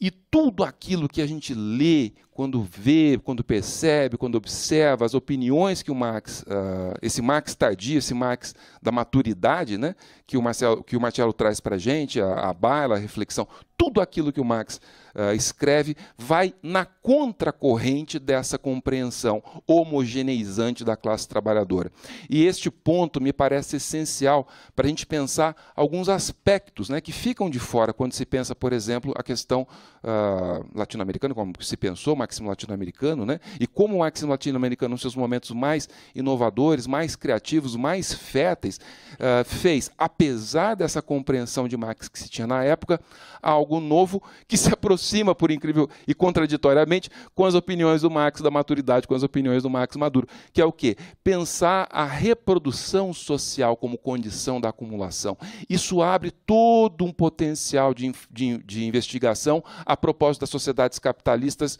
E tudo aquilo que a gente lê, quando vê, quando percebe, quando observa, as opiniões que o Marx, uh, esse Marx tardio, esse Marx da maturidade, né, que o Marcelo, que o Marcelo traz para a gente, a, a baila, a reflexão, tudo aquilo que o Marx uh, escreve vai na contracorrente dessa compreensão homogeneizante da classe trabalhadora. E este ponto me parece essencial para a gente pensar alguns aspectos né, que ficam de fora quando se pensa, por exemplo, a questão uh, latino-americana, como se pensou o marxismo latino-americano, né, e como o marxismo latino-americano, nos seus momentos mais inovadores, mais criativos, mais férteis, uh, fez, apesar dessa compreensão de Marx que se tinha na época, algo novo que se aproxima aproxima, por incrível e contraditoriamente, com as opiniões do Marx da maturidade, com as opiniões do Marx Maduro, que é o quê? Pensar a reprodução social como condição da acumulação. Isso abre todo um potencial de, de, de investigação a propósito das sociedades capitalistas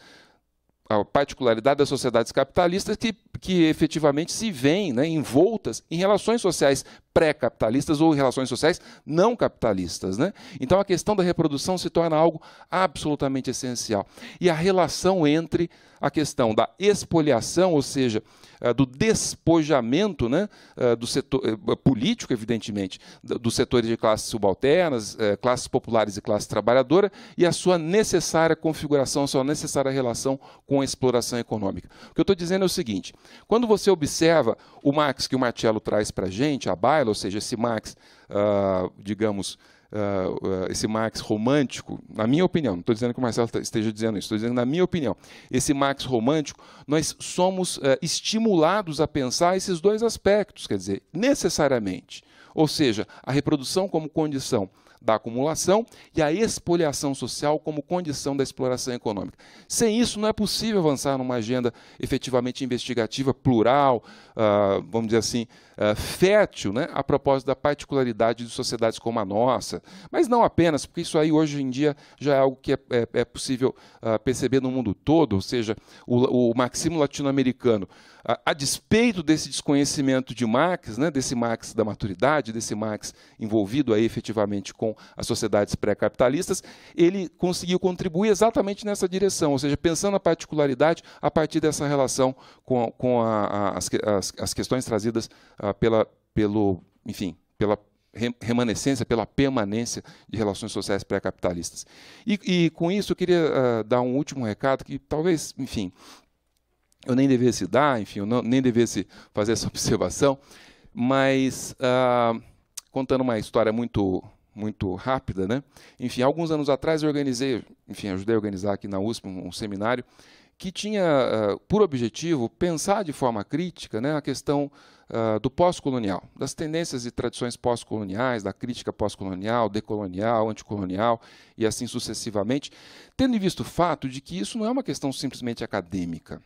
a particularidade das sociedades capitalistas que que efetivamente se veem né, envoltas em relações sociais pré-capitalistas ou relações sociais não capitalistas. Né? Então a questão da reprodução se torna algo absolutamente essencial. E a relação entre a questão da expoliação, ou seja, eh, do despojamento né, eh, do setor eh, político, evidentemente, dos setores de classes subalternas, classes populares e classe trabalhadora, e a sua necessária configuração, a sua necessária relação com a exploração econômica. O que eu estou dizendo é o seguinte: quando você observa o Marx que o Marcello traz para a gente, a baila, ou seja, esse Marx, uh, digamos, Uh, esse Marx romântico, na minha opinião, não estou dizendo que o Marcelo tá, esteja dizendo isso, estou dizendo na minha opinião, esse Marx romântico, nós somos uh, estimulados a pensar esses dois aspectos, quer dizer, necessariamente. Ou seja, a reprodução como condição da acumulação e a espoliação social como condição da exploração econômica. Sem isso, não é possível avançar numa agenda efetivamente investigativa, plural, uh, vamos dizer assim, uh, fértil, né, a propósito da particularidade de sociedades como a nossa. Mas não apenas, porque isso aí hoje em dia já é algo que é, é, é possível uh, perceber no mundo todo, ou seja, o, o latino-americano a, a despeito desse desconhecimento de Marx, né, desse Marx da maturidade, desse Marx envolvido aí efetivamente com as sociedades pré-capitalistas, ele conseguiu contribuir exatamente nessa direção, ou seja, pensando a particularidade a partir dessa relação com, com a, a, as, as, questões trazidas ah, pela, pelo, enfim, pela remanescência, pela permanência de relações sociais pré-capitalistas. E, e, com isso eu queria uh, dar um último recado que talvez, enfim, eu nem devesse dar, enfim, eu não, nem devesse fazer essa observação, mas ah, contando uma história muito muito rápida, né? Enfim, alguns anos atrás eu organizei, enfim, ajudei a organizar aqui na USP um, um seminário que tinha uh, por objetivo pensar de forma crítica né, a questão uh, do pós-colonial, das tendências e tradições pós-coloniais, da crítica pós-colonial, decolonial, anticolonial e assim sucessivamente, tendo em vista o fato de que isso não é uma questão simplesmente acadêmica.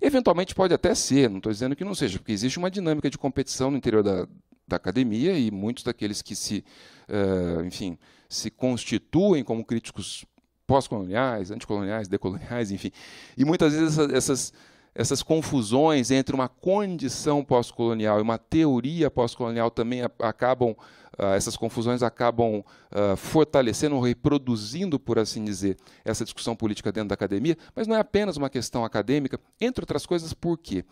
Eventualmente pode até ser, não estou dizendo que não seja, porque existe uma dinâmica de competição no interior da, da academia e muitos daqueles que se, uh, enfim, se constituem como críticos pós-coloniais, anticoloniais, decoloniais, enfim. E muitas vezes essas, essas, essas confusões entre uma condição pós-colonial e uma teoria pós-colonial também acabam ah, essas confusões acabam uh, fortalecendo, reproduzindo, por assim dizer, essa discussão política dentro da academia, mas não é apenas uma questão acadêmica, entre outras coisas, por quê?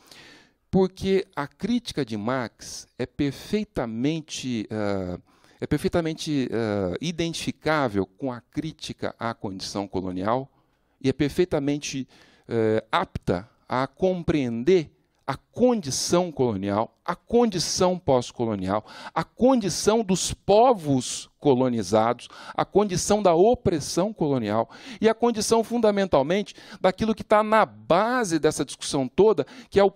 Porque a crítica de Marx é perfeitamente, uh, é perfeitamente identificável com a crítica à condição colonial e é perfeitamente eh, apta a compreender a condição colonial, a condição pós-colonial, a condição dos povos colonizados, a condição da opressão colonial e a condição, fundamentalmente, daquilo que está na base dessa discussão toda, que é o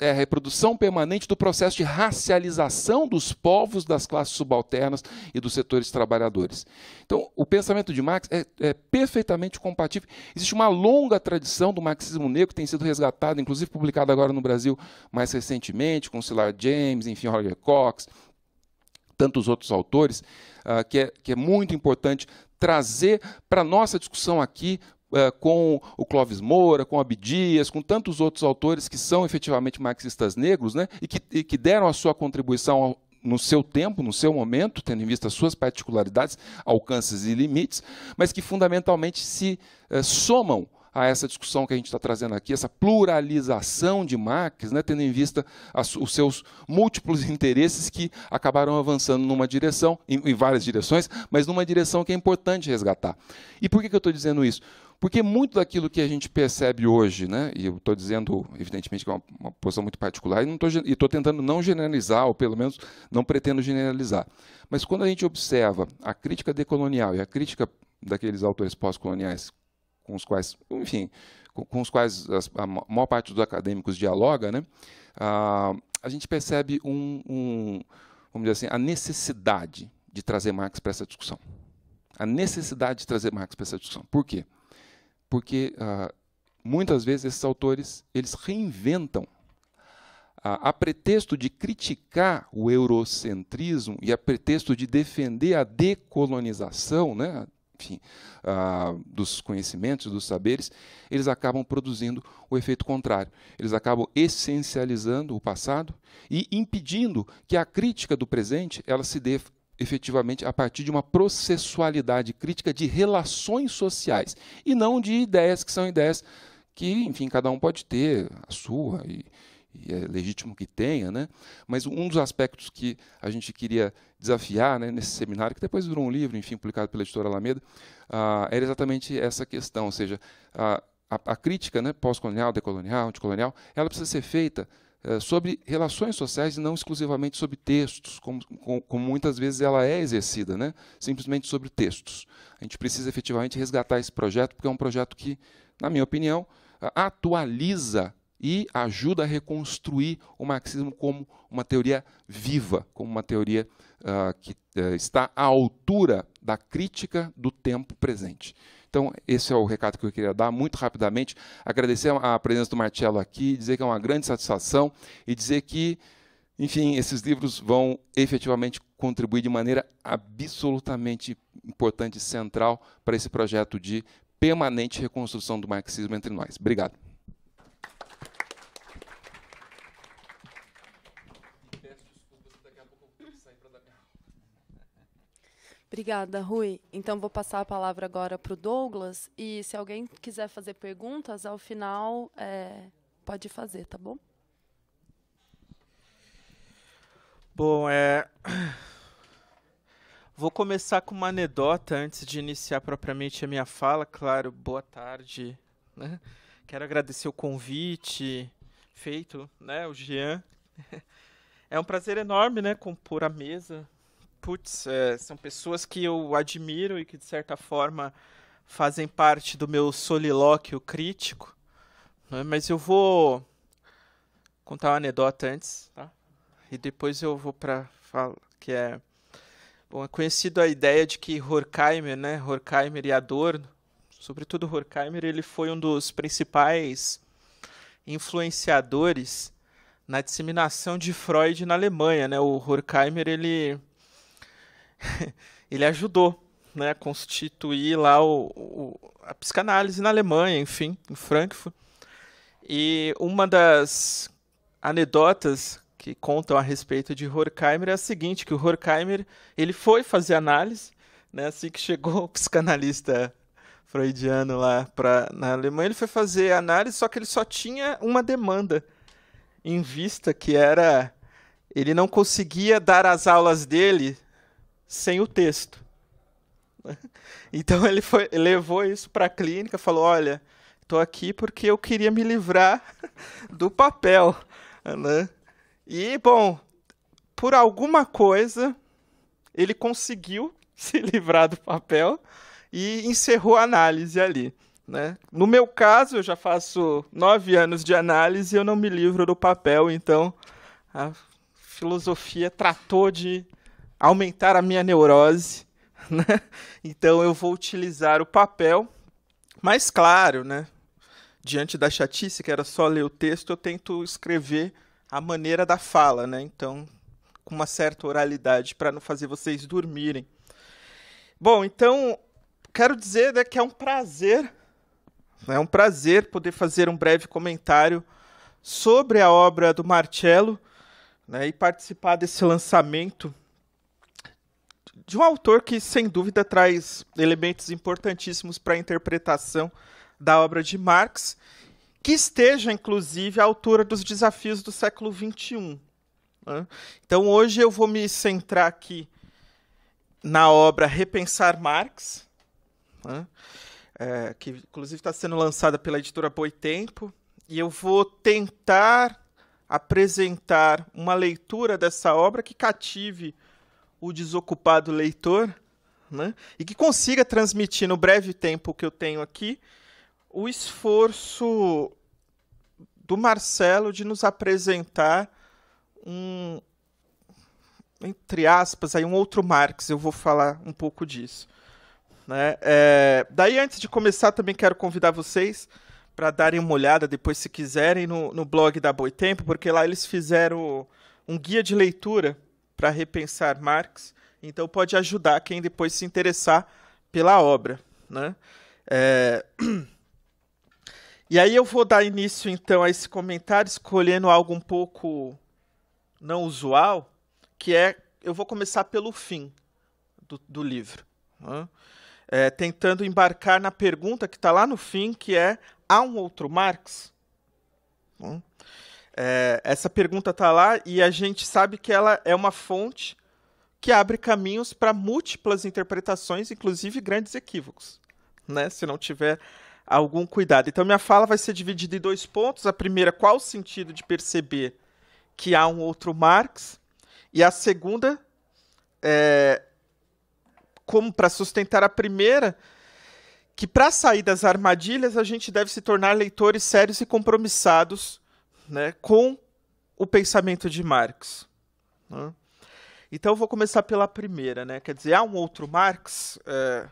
é, reprodução permanente do processo de racialização dos povos, das classes subalternas e dos setores trabalhadores. Então, o pensamento de Marx é, é perfeitamente compatível. Existe uma longa tradição do marxismo negro que tem sido resgatada, inclusive publicada agora no Brasil mais recentemente, com Cilar James, enfim, Roger Cox, tantos outros autores, uh, que, é, que é muito importante trazer para a nossa discussão aqui eh, com o Clóvis Moura, com Abdias, com tantos outros autores que são efetivamente marxistas negros né, e, que, e que deram a sua contribuição ao, no seu tempo, no seu momento, tendo em vista suas particularidades, alcances e limites, mas que fundamentalmente se eh, somam a essa discussão que a gente está trazendo aqui, essa pluralização de Marx, né, tendo em vista as, os seus múltiplos interesses que acabaram avançando numa direção, em, em, várias direções, mas numa direção que é importante resgatar. E por que, que eu estou dizendo isso? Porque muito daquilo que a gente percebe hoje, né, e eu estou dizendo, evidentemente, que é uma, uma posição muito particular, e estou tentando não generalizar, ou pelo menos não pretendo generalizar. Mas quando a gente observa a crítica decolonial e a crítica daqueles autores pós-coloniais com os quais, enfim, com, com os quais as, a maior parte dos acadêmicos dialoga, né, a, a gente percebe um, um, vamos dizer assim, a necessidade de trazer Marx para essa discussão. A necessidade de trazer Marx para essa discussão. Por quê? porque ah, muitas vezes esses autores eles reinventam ah, a pretexto de criticar o eurocentrismo e a pretexto de defender a decolonização, né? Enfim, ah, dos conhecimentos, dos saberes, eles acabam produzindo o efeito contrário. Eles acabam essencializando o passado e impedindo que a crítica do presente ela se dê efetivamente a partir de uma processualidade crítica de relações sociais e não de ideias que são ideias que, enfim, cada um pode ter a sua e, e é legítimo que tenha, né? Mas um dos aspectos que a gente queria desafiar né, nesse seminário, que depois virou um livro, enfim, publicado pela editora Alameda, uh, era exatamente essa questão, ou seja, a, a, a crítica né, pós-colonial, decolonial, anticolonial, ela precisa ser feita eh, sobre relações sociais e não exclusivamente sobre textos, como, como, muitas vezes ela é exercida, né? simplesmente sobre textos. A gente precisa efetivamente resgatar esse projeto, porque é um projeto que, na minha opinião, atualiza e ajuda a reconstruir o marxismo como uma teoria viva, como uma teoria uh, que uh, está à altura da crítica do tempo presente. Então, esse é o recado que eu queria dar muito rapidamente. Agradecer a presença do Marcelo aqui, dizer que é uma grande satisfação e dizer que, enfim, esses livros vão efetivamente contribuir de maneira absolutamente importante e central para esse projeto de permanente reconstrução do marxismo entre nós. Obrigado. Obrigada, Rui. Então vou passar a palavra agora para o Douglas e se alguém quiser fazer perguntas, ao final é, pode fazer, tá bom? Bom, é. Vou começar com uma anedota antes de iniciar propriamente a minha fala. Claro, boa tarde. Né? Quero agradecer o convite feito, né, o Jean. É um prazer enorme, né, compor a mesa putz, é, são pessoas que eu admiro e que, de certa forma, fazem parte do meu solilóquio crítico. Né? Mas eu vou contar uma anedota antes, tá? E depois eu vou para que é bom, é conhecido a ideia de que Horkheimer, né, Horkheimer e Adorno, sobretudo Horkheimer, ele foi um dos principais influenciadores na disseminação de Freud na Alemanha, né? O Horkheimer ele ele ajudou né, a constituir lá o, o, a psicanálise na Alemanha, enfim, em Frankfurt. E uma das anedotas que contam a respeito de Horkheimer é a seguinte, que o Horkheimer ele foi fazer análise, né, assim que chegou o psicanalista freudiano lá pra, na Alemanha, ele foi fazer análise, só que ele só tinha uma demanda em vista, que era ele não conseguia dar as aulas dele sem o texto. Então ele foi, levou isso para a clínica, falou: "Olha, estou aqui porque eu queria me livrar do papel", né? E bom, por alguma coisa ele conseguiu se livrar do papel e encerrou a análise ali. Né? No meu caso, eu já faço nove anos de análise e eu não me livro do papel, então a filosofia tratou de aumentar a minha neurose, né? Então eu vou utilizar o papel mais claro, né? Diante da chatice, que era só ler o texto, eu tento escrever a maneira da fala, né? Então, com uma certa oralidade para não fazer vocês dormirem. Bom, então quero dizer né, que é um prazer, né, é um prazer poder fazer um breve comentário sobre a obra do Marcello né, e participar desse lançamento de um autor que, sem dúvida, traz elementos importantíssimos para a interpretação da obra de Marx, que esteja, inclusive, à altura dos desafios do século XXI. Né? Então, hoje eu vou me centrar aqui na obra Repensar Marx, né? é, que, inclusive, está sendo lançada pela editora Boitempo, e eu vou tentar apresentar uma leitura dessa obra que cative o desocupado leitor, né? E que consiga transmitir no breve tempo que eu tenho aqui o esforço do Marcelo de nos apresentar um entre aspas aí um outro Marx. Eu vou falar um pouco disso. Né? É, daí, antes de começar, também quero convidar vocês para darem uma olhada depois, se quiserem, no, no blog da Boitempo, porque lá eles fizeram um guia de leitura para repensar Marx, então pode ajudar quem depois se interessar pela obra. Né? É... E aí eu vou dar início então a esse comentário escolhendo algo um pouco não usual, que é eu vou começar pelo fim do, do livro, né? é, tentando embarcar na pergunta que está lá no fim, que é há um outro Marx? Né? É, essa pergunta está lá e a gente sabe que ela é uma fonte que abre caminhos para múltiplas interpretações, inclusive grandes equívocos, né? Se não tiver algum cuidado. Então minha fala vai ser dividida em dois pontos. A primeira, qual o sentido de perceber que há um outro Marx? E a segunda, é, como para sustentar a primeira, que para sair das armadilhas a gente deve se tornar leitores sérios e compromissados né, com o pensamento de Marx. Né? Então eu vou começar pela primeira, né? Quer dizer, há um outro Marx? É...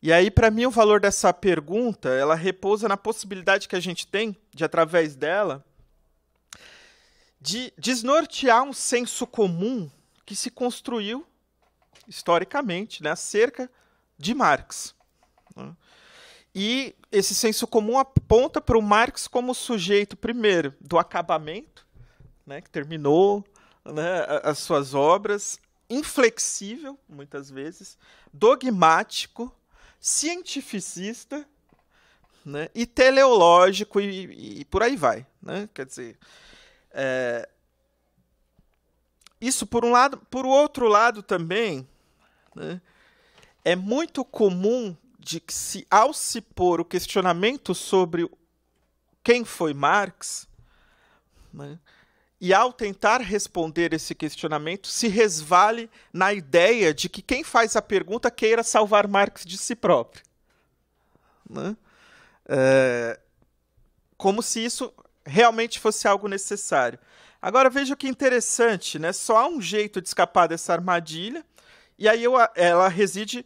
E aí, para mim, o valor dessa pergunta ela repousa na possibilidade que a gente tem de, através dela, de desnortear um senso comum que se construiu historicamente né, acerca de Marx. Né? E esse senso comum aponta para o Marx como sujeito, primeiro, do acabamento, né, que terminou né, as suas obras, inflexível, muitas vezes, dogmático, cientificista né, e teleológico, e, e por aí vai. Né? Quer dizer, é... isso por um lado. Por outro lado também, né, é muito comum de que se ao se pôr o questionamento sobre quem foi Marx, né, e ao tentar responder esse questionamento, se resvale na ideia de que quem faz a pergunta queira salvar Marx de si próprio. Né? É, como se isso realmente fosse algo necessário. Agora veja que interessante, né? Só há um jeito de escapar dessa armadilha, e aí eu, ela reside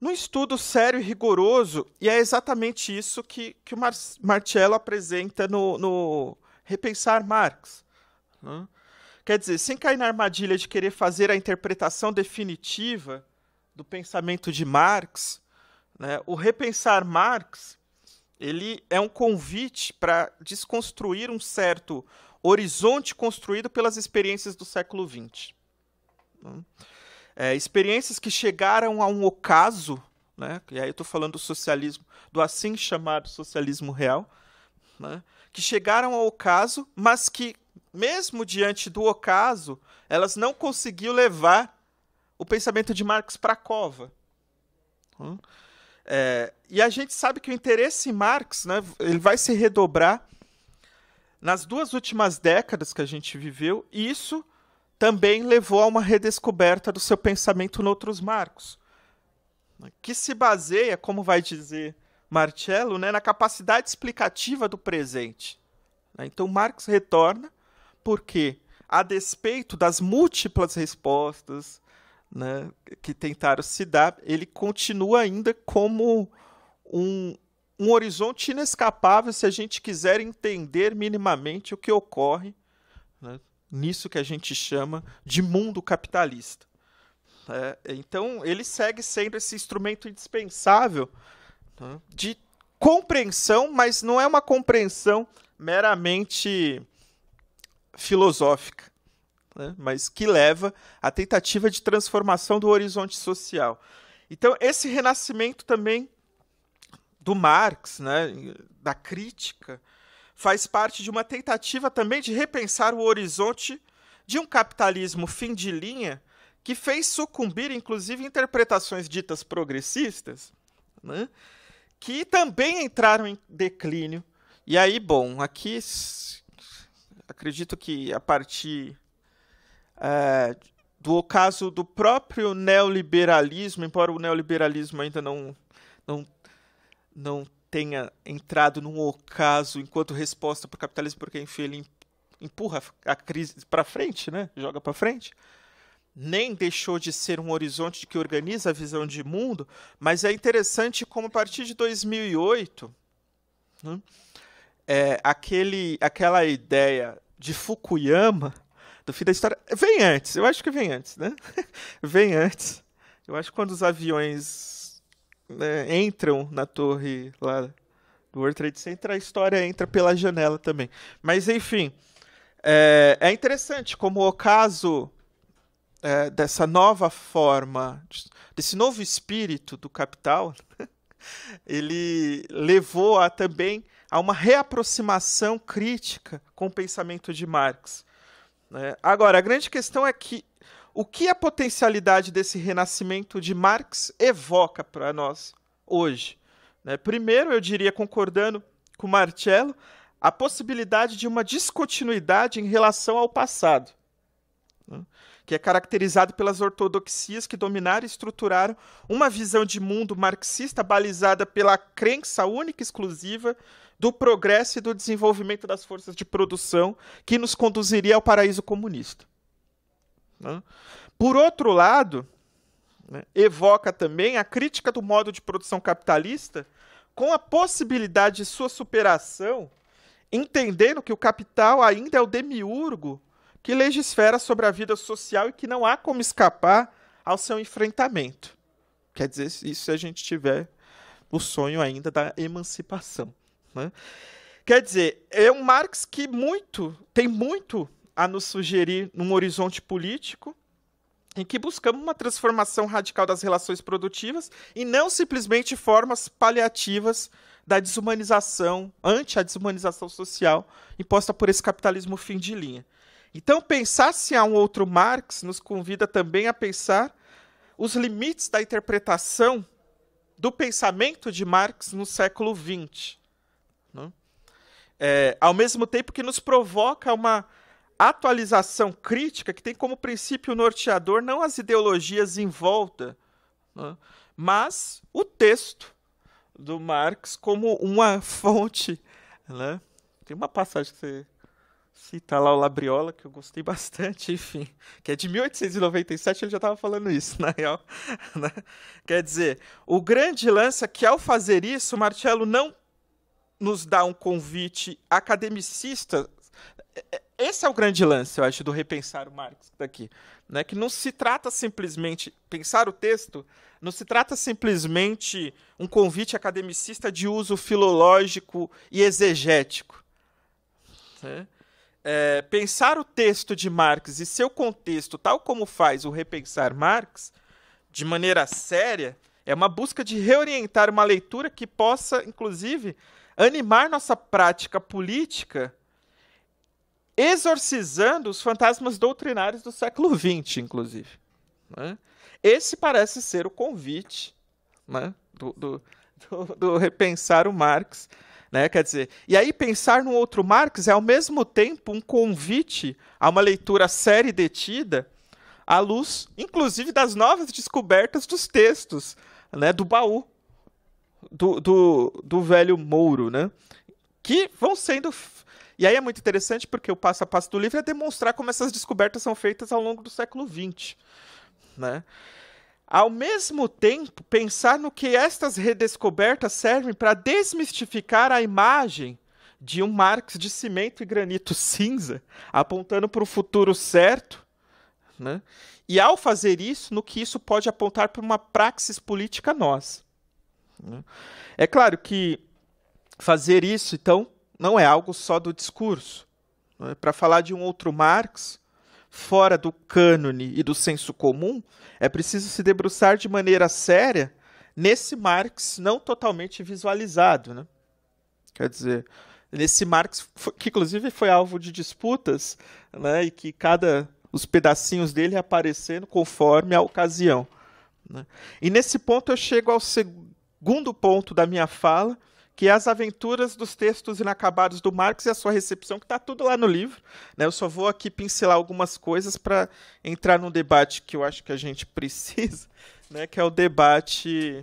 num estudo sério e rigoroso, e é exatamente isso que, que o Mar Marcello apresenta no, no Repensar Marx. Né? Quer dizer, sem cair na armadilha de querer fazer a interpretação definitiva do pensamento de Marx, né, o Repensar Marx ele é um convite para desconstruir um certo horizonte construído pelas experiências do século XX. Né? é, experiências que chegaram a um ocaso, né? e aí eu estou falando do socialismo, do assim chamado socialismo real, né? que chegaram ao ocaso, mas que, mesmo diante do ocaso, elas não conseguiram levar o pensamento de Marx para a cova. Hum? É, e a gente sabe que o interesse em Marx né, ele vai se redobrar nas duas últimas décadas que a gente viveu, e isso também levou a uma redescoberta do seu pensamento noutros marcos, né, que se baseia, como vai dizer Marcello, né, na capacidade explicativa do presente. Né. Então Marx retorna porque, a despeito das múltiplas respostas né, que tentaram se dar, ele continua ainda como um, um horizonte inescapável se a gente quiser entender minimamente o que ocorre né, nisso que a gente chama de mundo capitalista. É, então, ele segue sendo esse instrumento indispensável né, de compreensão, mas não é uma compreensão meramente filosófica, né, mas que leva à tentativa de transformação do horizonte social. Então, esse renascimento também do Marx, né, da crítica, faz parte de uma tentativa também de repensar o horizonte de um capitalismo fim de linha que fez sucumbir, inclusive, interpretações ditas progressistas, né, que também entraram em declínio. E aí, bom, aqui acredito que a partir é, do caso do próprio neoliberalismo, embora o neoliberalismo ainda não, não, não tenha entrado num ocaso enquanto resposta para o capitalismo, porque enfim, ele empurra a crise para frente, né? joga para frente, nem deixou de ser um horizonte que organiza a visão de mundo, mas é interessante como a partir de 2008, né? é, aquele, aquela ideia de Fukuyama, do fim da história, vem antes, eu acho que vem antes, né? vem antes. Eu acho que quando os aviões né, entram na torre lá do World Trade Center, a história entra pela janela também. Mas enfim, é, é interessante como o caso é, dessa nova forma, desse novo espírito do capital, ele levou a também a uma reaproximação crítica com o pensamento de Marx. Né? Agora, a grande questão é que o que a potencialidade desse renascimento de Marx evoca para nós hoje? Né? Primeiro, eu diria, concordando com Marcello, a possibilidade de uma descontinuidade em relação ao passado, né? que é caracterizado pelas ortodoxias que dominaram e estruturaram uma visão de mundo marxista balizada pela crença única e exclusiva do progresso e do desenvolvimento das forças de produção que nos conduziria ao paraíso comunista. Né? Por outro lado, né, evoca também a crítica do modo de produção capitalista com a possibilidade de sua superação, entendendo que o capital ainda é o demiurgo que legisfera sobre a vida social e que não há como escapar ao seu enfrentamento. Quer dizer, isso se a gente tiver o sonho ainda da emancipação. Né? Quer dizer, é um Marx que muito tem muito a nos sugerir num horizonte político em que buscamos uma transformação radical das relações produtivas e não simplesmente formas paliativas da desumanização, ante a desumanização social imposta por esse capitalismo fim de linha. Então, pensar se há um outro Marx nos convida também a pensar os limites da interpretação do pensamento de Marx no século XX. Né? É, ao mesmo tempo que nos provoca uma atualização crítica que tem como princípio norteador não as ideologias em volta, né, mas o texto do Marx como uma fonte. Né? Tem uma passagem que você cita lá o Labriola, que eu gostei bastante, enfim, que é de 1897, ele já estava falando isso, na real. Né. Quer dizer, o grande lance é que ao fazer isso, Marcello não nos dá um convite academicista é, é, esse é o grande lance, eu acho, do repensar o Marx daqui. Né? Que não se trata simplesmente. Pensar o texto não se trata simplesmente um convite academicista de uso filológico e exegético. Né? É, pensar o texto de Marx e seu contexto, tal como faz o repensar Marx, de maneira séria, é uma busca de reorientar uma leitura que possa, inclusive, animar nossa prática política exorcizando os fantasmas doutrinários do século XX, inclusive. Né? Esse parece ser o convite né? do, do, do, do, repensar o Marx. Né? Quer dizer, e aí pensar num outro Marx é ao mesmo tempo um convite a uma leitura séria e detida à luz, inclusive, das novas descobertas dos textos né? do baú do, do, do velho Mouro, né? que vão sendo e aí é muito interessante porque o passo a passo do livro é demonstrar como essas descobertas são feitas ao longo do século XX. Né? Ao mesmo tempo, pensar no que estas redescobertas servem para desmistificar a imagem de um Marx de cimento e granito cinza, apontando para o futuro certo, né? e ao fazer isso, no que isso pode apontar para uma praxis política nossa. Né? É claro que fazer isso, então, não é algo só do discurso. É? Para falar de um outro Marx, fora do cânone e do senso comum, é preciso se debruçar de maneira séria nesse Marx não totalmente visualizado. Né? Quer dizer, nesse Marx, que inclusive foi alvo de disputas, né, e que cada os pedacinhos dele aparecendo conforme a ocasião. Né? E nesse ponto eu chego ao segundo ponto da minha fala, que é As Aventuras dos Textos Inacabados do Marx e a sua recepção, que está tudo lá no livro. Né? Eu só vou aqui pincelar algumas coisas para entrar num debate que eu acho que a gente precisa, né? que é o debate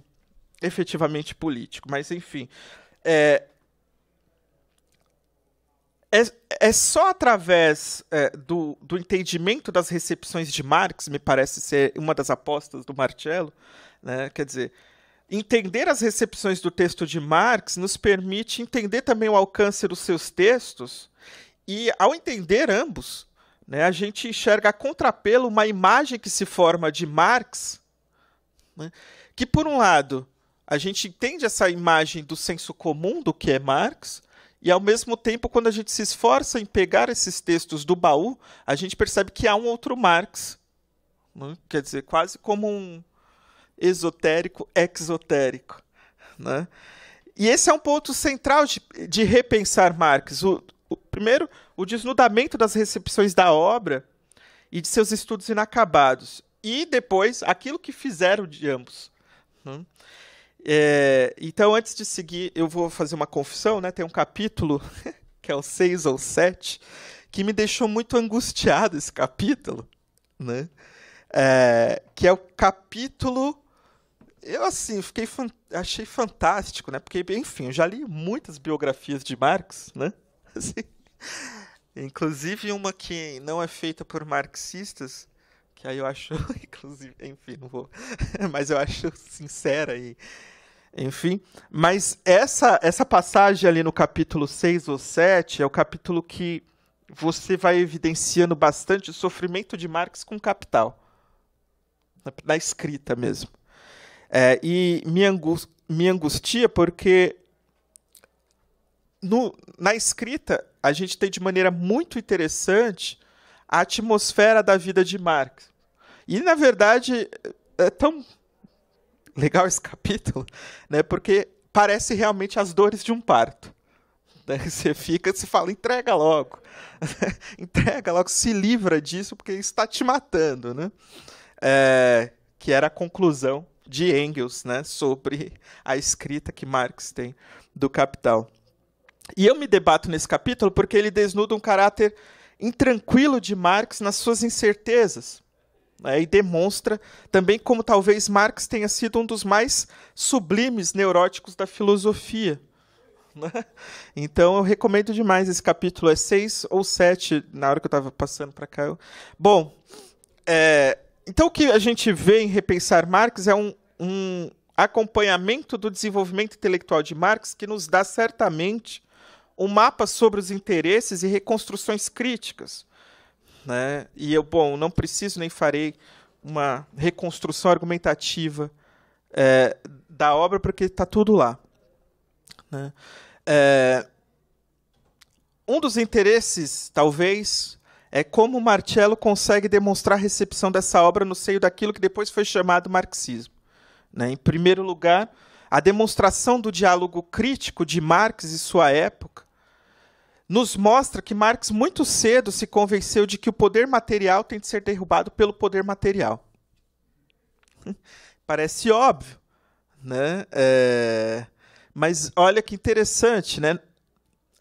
efetivamente político. Mas, enfim. É, é, é só através é, do, do entendimento das recepções de Marx, me parece ser uma das apostas do Marcello, né? quer dizer, entender as recepções do texto de Marx nos permite entender também o alcance dos seus textos, e ao entender ambos, né, a gente enxerga a contrapelo uma imagem que se forma de Marx, né, que por um lado a gente entende essa imagem do senso comum do que é Marx, e ao mesmo tempo, quando a gente se esforça em pegar esses textos do baú, a gente percebe que há um outro Marx. Né, quer dizer, quase como um, esotérico, exotérico. Né? E esse é um ponto central de, de repensar Marx. O, o, primeiro, o desnudamento das recepções da obra e de seus estudos inacabados. E depois, aquilo que fizeram de ambos. Né? É, então, antes de seguir, eu vou fazer uma confissão. Né? Tem um capítulo, que é o 6 ou 7, que me deixou muito angustiado esse capítulo. Né? É, que é o capítulo eu assim, fiquei fan achei fantástico, né? Porque, enfim, eu já li muitas biografias de Marx, né? Assim, inclusive uma que não é feita por marxistas, que aí eu acho, inclusive, enfim, não vou, mas eu acho sincera e enfim, mas essa essa passagem ali no capítulo 6 ou 7 é o capítulo que você vai evidenciando bastante o sofrimento de Marx com Capital na, na escrita mesmo. É, e me, angustia, me angustia porque no, na escrita a gente tem de maneira muito interessante a atmosfera da vida de Marx. E na verdade é, é tão legal esse capítulo, né? Porque parece realmente as dores de um parto. Né. Você fica, se fala, entrega logo, entrega logo, se livra disso porque está te matando, né? É, que era a conclusão de Engels, né, sobre a escrita que Marx tem do Capital. E eu me debato nesse capítulo porque ele desnuda um caráter intranquilo de Marx nas suas incertezas. Né, e demonstra também como talvez Marx tenha sido um dos mais sublimes neuróticos da filosofia. Né? Então eu recomendo demais esse capítulo, é seis ou sete na hora que eu estava passando para cá. Eu... Bom, é, então, o que a gente vê em Repensar Marx é um, um acompanhamento do desenvolvimento intelectual de Marx que nos dá certamente um mapa sobre os interesses e reconstruções críticas. Né? E eu, bom, não preciso nem farei uma reconstrução argumentativa é, da obra, porque está tudo lá. Né? É, um dos interesses, talvez, é como Marcello consegue demonstrar a recepção dessa obra no seio daquilo que depois foi chamado marxismo. Né? Em primeiro lugar, a demonstração do diálogo crítico de Marx e sua época nos mostra que Marx muito cedo se convenceu de que o poder material tem de ser derrubado pelo poder material. Parece óbvio, né? É... Mas olha que interessante, né?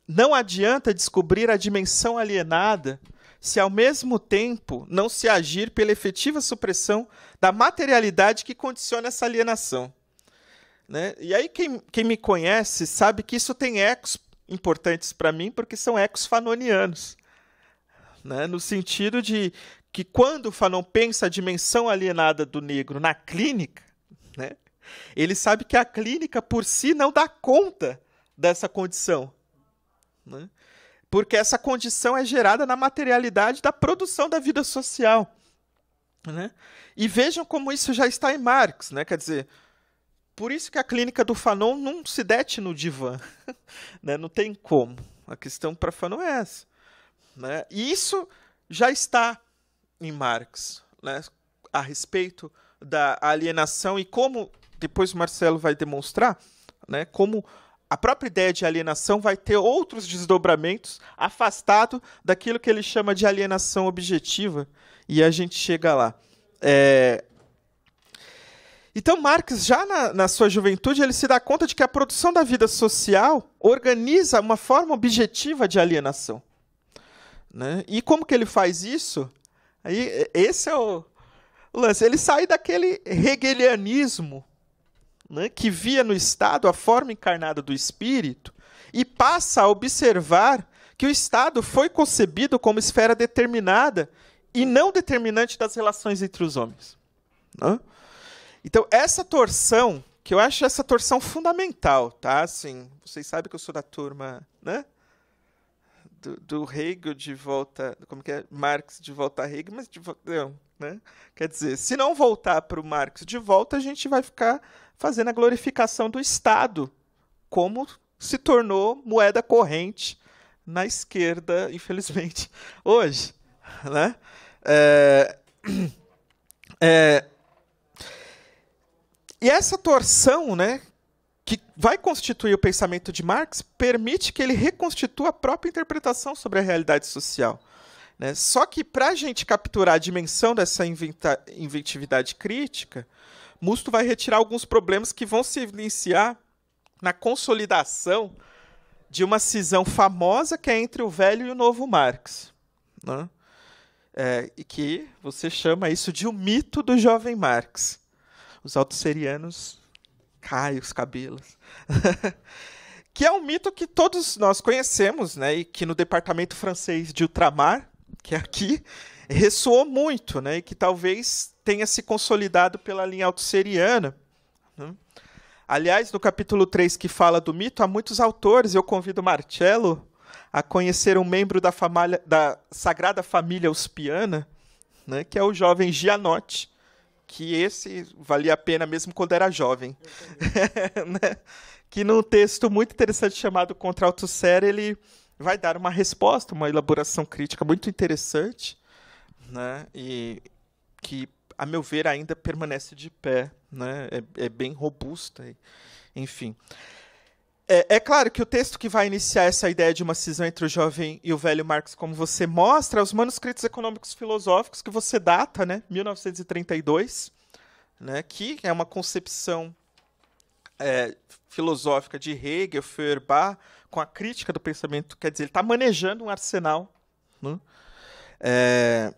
Não adianta descobrir a dimensão alienada se ao mesmo tempo não se agir pela efetiva supressão da materialidade que condiciona essa alienação. Né? E aí, quem, quem me conhece sabe que isso tem ecos importantes para mim, porque são ecos fanonianos. Né? No sentido de que quando Fanon pensa a dimensão alienada do negro na clínica, né? ele sabe que a clínica por si não dá conta dessa condição. Né? porque essa condição é gerada na materialidade da produção da vida social. Né? E vejam como isso já está em Marx, né? quer dizer, por isso que a clínica do Fanon não se dete no divã, né? não tem como. A questão para Fanon é essa. Né? E isso já está em Marx, né? a respeito da alienação e como, depois Marcelo vai demonstrar, né? como a própria ideia de alienação vai ter outros desdobramentos afastado daquilo que ele chama de alienação objetiva. E a gente chega lá. É... Então, Marx, já na, na, sua juventude, ele se dá conta de que a produção da vida social organiza uma forma objetiva de alienação. Né? E como que ele faz isso? Aí, esse é o, lance. Ele sai daquele hegelianismo né, que via no Estado a forma encarnada do espírito e passa a observar que o Estado foi concebido como esfera determinada e não determinante das relações entre os homens. Né? Então, essa torção, que eu acho essa torção fundamental, tá? Assim, vocês sabem que eu sou da turma, né? Do, do Hegel de volta, como que é? Marx de volta a Hegel, mas de volta, não, né? Quer dizer, se não voltar para o Marx de volta, a gente vai ficar fazendo a glorificação do Estado, como se tornou moeda corrente na esquerda, infelizmente, hoje. Né? É, é, e essa torção, né, que vai constituir o pensamento de Marx, permite que ele reconstitua a própria interpretação sobre a realidade social. Né? Só que para a gente capturar a dimensão dessa inventividade crítica, Musto vai retirar alguns problemas que vão se evidenciar na consolidação de uma cisão famosa que é entre o velho e o novo Marx. Né? É, e que você chama isso de o um mito do jovem Marx. Os autosserianos caem os cabelos. que é um mito que todos nós conhecemos, né? E que no departamento francês de ultramar, que é aqui, ressoou muito, né? E que talvez tenha se consolidado pela linha autosseriana. Né? Aliás, no capítulo 3 que fala do mito, há muitos autores, eu convido Marcello a conhecer um membro da, da Sagrada Família Uspiana, né, que é o jovem Gianotti, que esse valia a pena mesmo quando era jovem. Né? que num texto muito interessante chamado Contra Autossera, ele vai dar uma resposta, uma elaboração crítica muito interessante, né? e que a meu ver, ainda permanece de pé, né? é, é bem robusta, enfim. É, é, claro que o texto que vai iniciar essa ideia de uma cisão entre o jovem e o velho Marx, como você mostra, é os manuscritos econômicos filosóficos que você data, né, 1932, né, que é uma concepção é, filosófica de Hegel, Feuerbach, com a crítica do pensamento, quer dizer, ele está manejando um arsenal, né, é,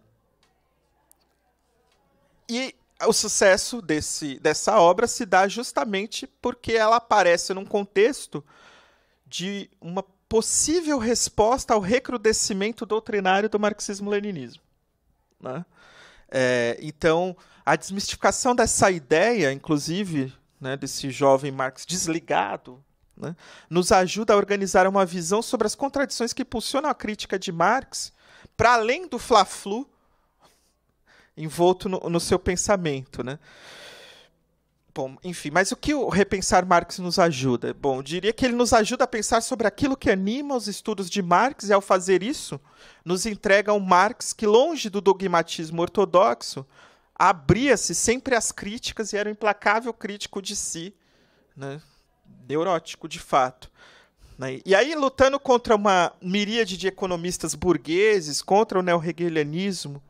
e o sucesso desse, dessa obra se dá justamente porque ela aparece num contexto de uma possível resposta ao recrudescimento doutrinário do marxismo-leninismo. Né? É, então, a desmistificação dessa ideia, inclusive, né, desse jovem Marx desligado, né, nos ajuda a organizar uma visão sobre as contradições que impulsionam a crítica de Marx para além do fla-flu envolto no, no seu pensamento, né? Bom, enfim, mas o que o repensar Marx nos ajuda? Bom, diria que ele nos ajuda a pensar sobre aquilo que anima os estudos de Marx e, ao fazer isso, nos entrega um Marx que, longe do dogmatismo ortodoxo, abria-se sempre às críticas e era um implacável crítico de si, né? neurótico de fato. Né? E aí, lutando contra uma miríade de economistas burgueses, contra o neo-hegelianismo,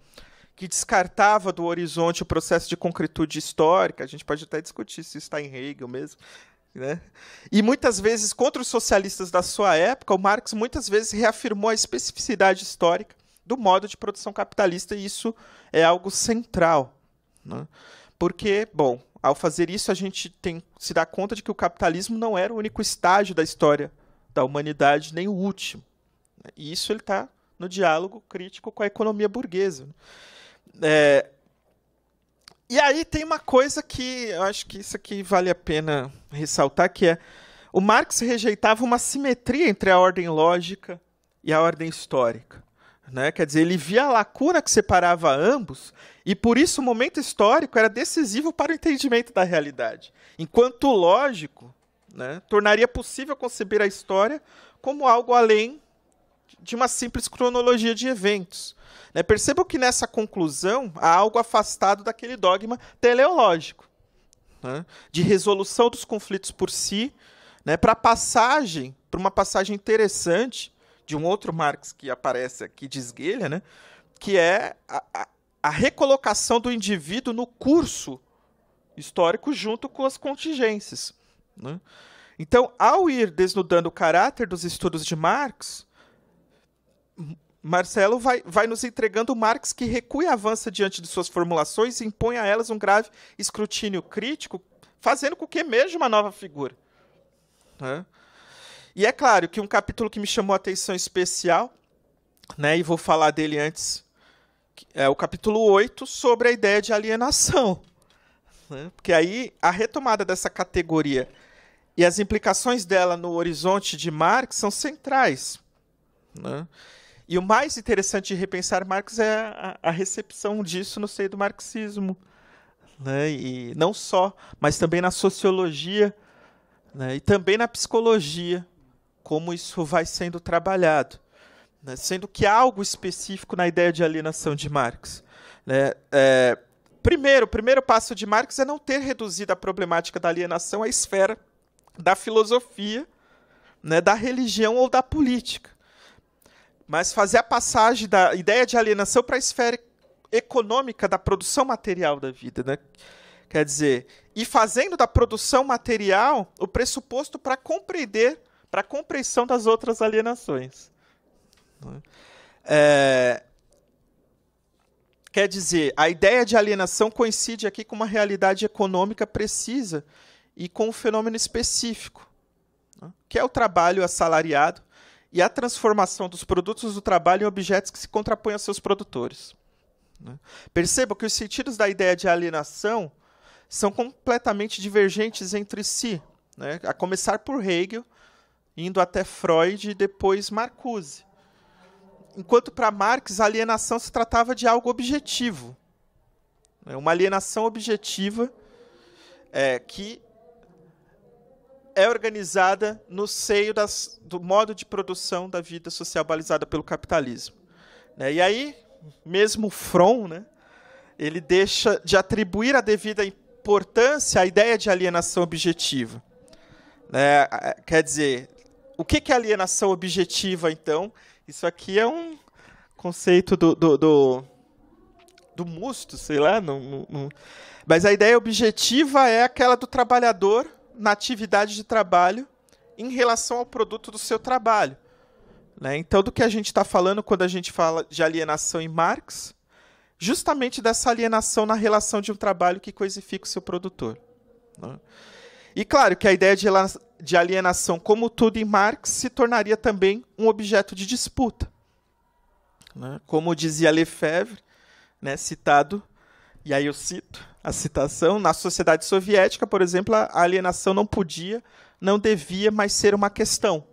que descartava do horizonte o processo de concretude histórica, a gente pode até discutir se está em Hegel mesmo, né? E muitas vezes, contra os socialistas da sua época, o Marx muitas vezes reafirmou a especificidade histórica do modo de produção capitalista, e isso é algo central. Né? Porque, bom, ao fazer isso, a gente tem se dá conta de que o capitalismo não era o único estágio da história da humanidade, nem o último. Né? E isso ele está no diálogo crítico com a economia burguesa. Né? É, e aí tem uma coisa que eu acho que isso aqui vale a pena ressaltar, que é o Marx rejeitava uma simetria entre a ordem lógica e a ordem histórica. Né? Quer dizer, ele via a lacuna que separava ambos, e por isso o momento histórico era decisivo para o entendimento da realidade. Enquanto o lógico né, tornaria possível conceber a história como algo além de uma simples cronologia de eventos. Né? Percebam que nessa conclusão há algo afastado daquele dogma teleológico, né? de resolução dos conflitos por si, né? para passagem, para uma passagem interessante de um outro Marx que aparece aqui de esguelha, né? que é a, a, a recolocação do indivíduo no curso histórico junto com as contingências. Né? Então, ao ir desnudando o caráter dos estudos de Marx, Marcelo vai, vai nos entregando Marx que recua e avança diante de suas formulações e impõe a elas um grave escrutínio crítico, fazendo com que emerja uma nova figura. Né? E é claro que um capítulo que me chamou a atenção especial, né, e vou falar dele antes, é o capítulo 8, sobre a ideia de alienação. Né? Porque aí a retomada dessa categoria e as implicações dela no horizonte de Marx são centrais. Né? E o mais interessante de repensar Marx é a, a recepção disso no seio do marxismo. Né? E não só, mas também na sociologia né? e também na psicologia, como isso vai sendo trabalhado. Né? Sendo que há algo específico na ideia de alienação de Marx. Né? É, primeiro, o primeiro passo de Marx é não ter reduzido a problemática da alienação à esfera da filosofia, né, da religião ou da política mas fazer a passagem da ideia de alienação para a esfera econômica da produção material da vida, né? Quer dizer, e fazendo da produção material o pressuposto para compreender, para a compreensão das outras alienações. Né? É... Quer dizer, a ideia de alienação coincide aqui com uma realidade econômica precisa e com um fenômeno específico, né? que é o trabalho assalariado, e a transformação dos produtos do trabalho em objetos que se contrapõem aos seus produtores. Né? Perceba que os sentidos da ideia de alienação são completamente divergentes entre si, né? a começar por Hegel, indo até Freud e depois Marcuse. Enquanto para Marx a alienação se tratava de algo objetivo, né? uma alienação objetiva é, que é organizada no seio das, do modo de produção da vida social balizada pelo capitalismo. Né? E aí, mesmo Fromm, né, ele deixa de atribuir a devida importância à ideia de alienação objetiva. Né? Quer dizer, o que é alienação objetiva, então? Isso aqui é um conceito do, do, do do musto, sei lá. Não, não, não, Mas a ideia objetiva é aquela do trabalhador na atividade de trabalho em relação ao produto do seu trabalho. Né? Então, do que a gente está falando quando a gente fala de alienação em Marx, justamente dessa alienação na relação de um trabalho que coisifica o seu produtor. Né? E claro que a ideia de alienação, como tudo em Marx, se tornaria também um objeto de disputa. Né? Como dizia Lefebvre, né, citado, e aí eu cito, a citação, na sociedade soviética, por exemplo, a alienação não podia, não devia mais ser uma questão.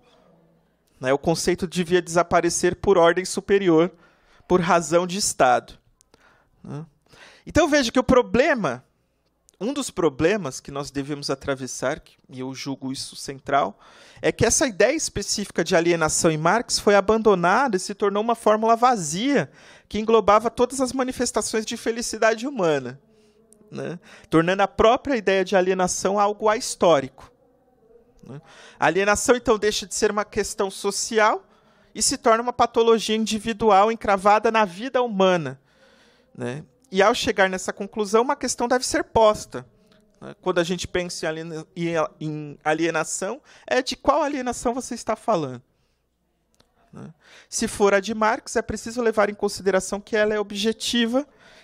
Né? O conceito devia desaparecer por ordem superior, por razão de Estado. Né? Então veja que o problema, um dos problemas que nós devemos atravessar, e eu julgo isso central, é que essa ideia específica de alienação em Marx foi abandonada e se tornou uma fórmula vazia que englobava todas as manifestações de felicidade humana né? tornando a própria ideia de alienação algo ahistórico. Né? A alienação, então, deixa de ser uma questão social e se torna uma patologia individual encravada na vida humana. Né? E ao chegar nessa conclusão, uma questão deve ser posta. Né? Quando a gente pensa em alienação, é de qual alienação você está falando. Né? Se for a de Marx, é preciso levar em consideração que ela é objetiva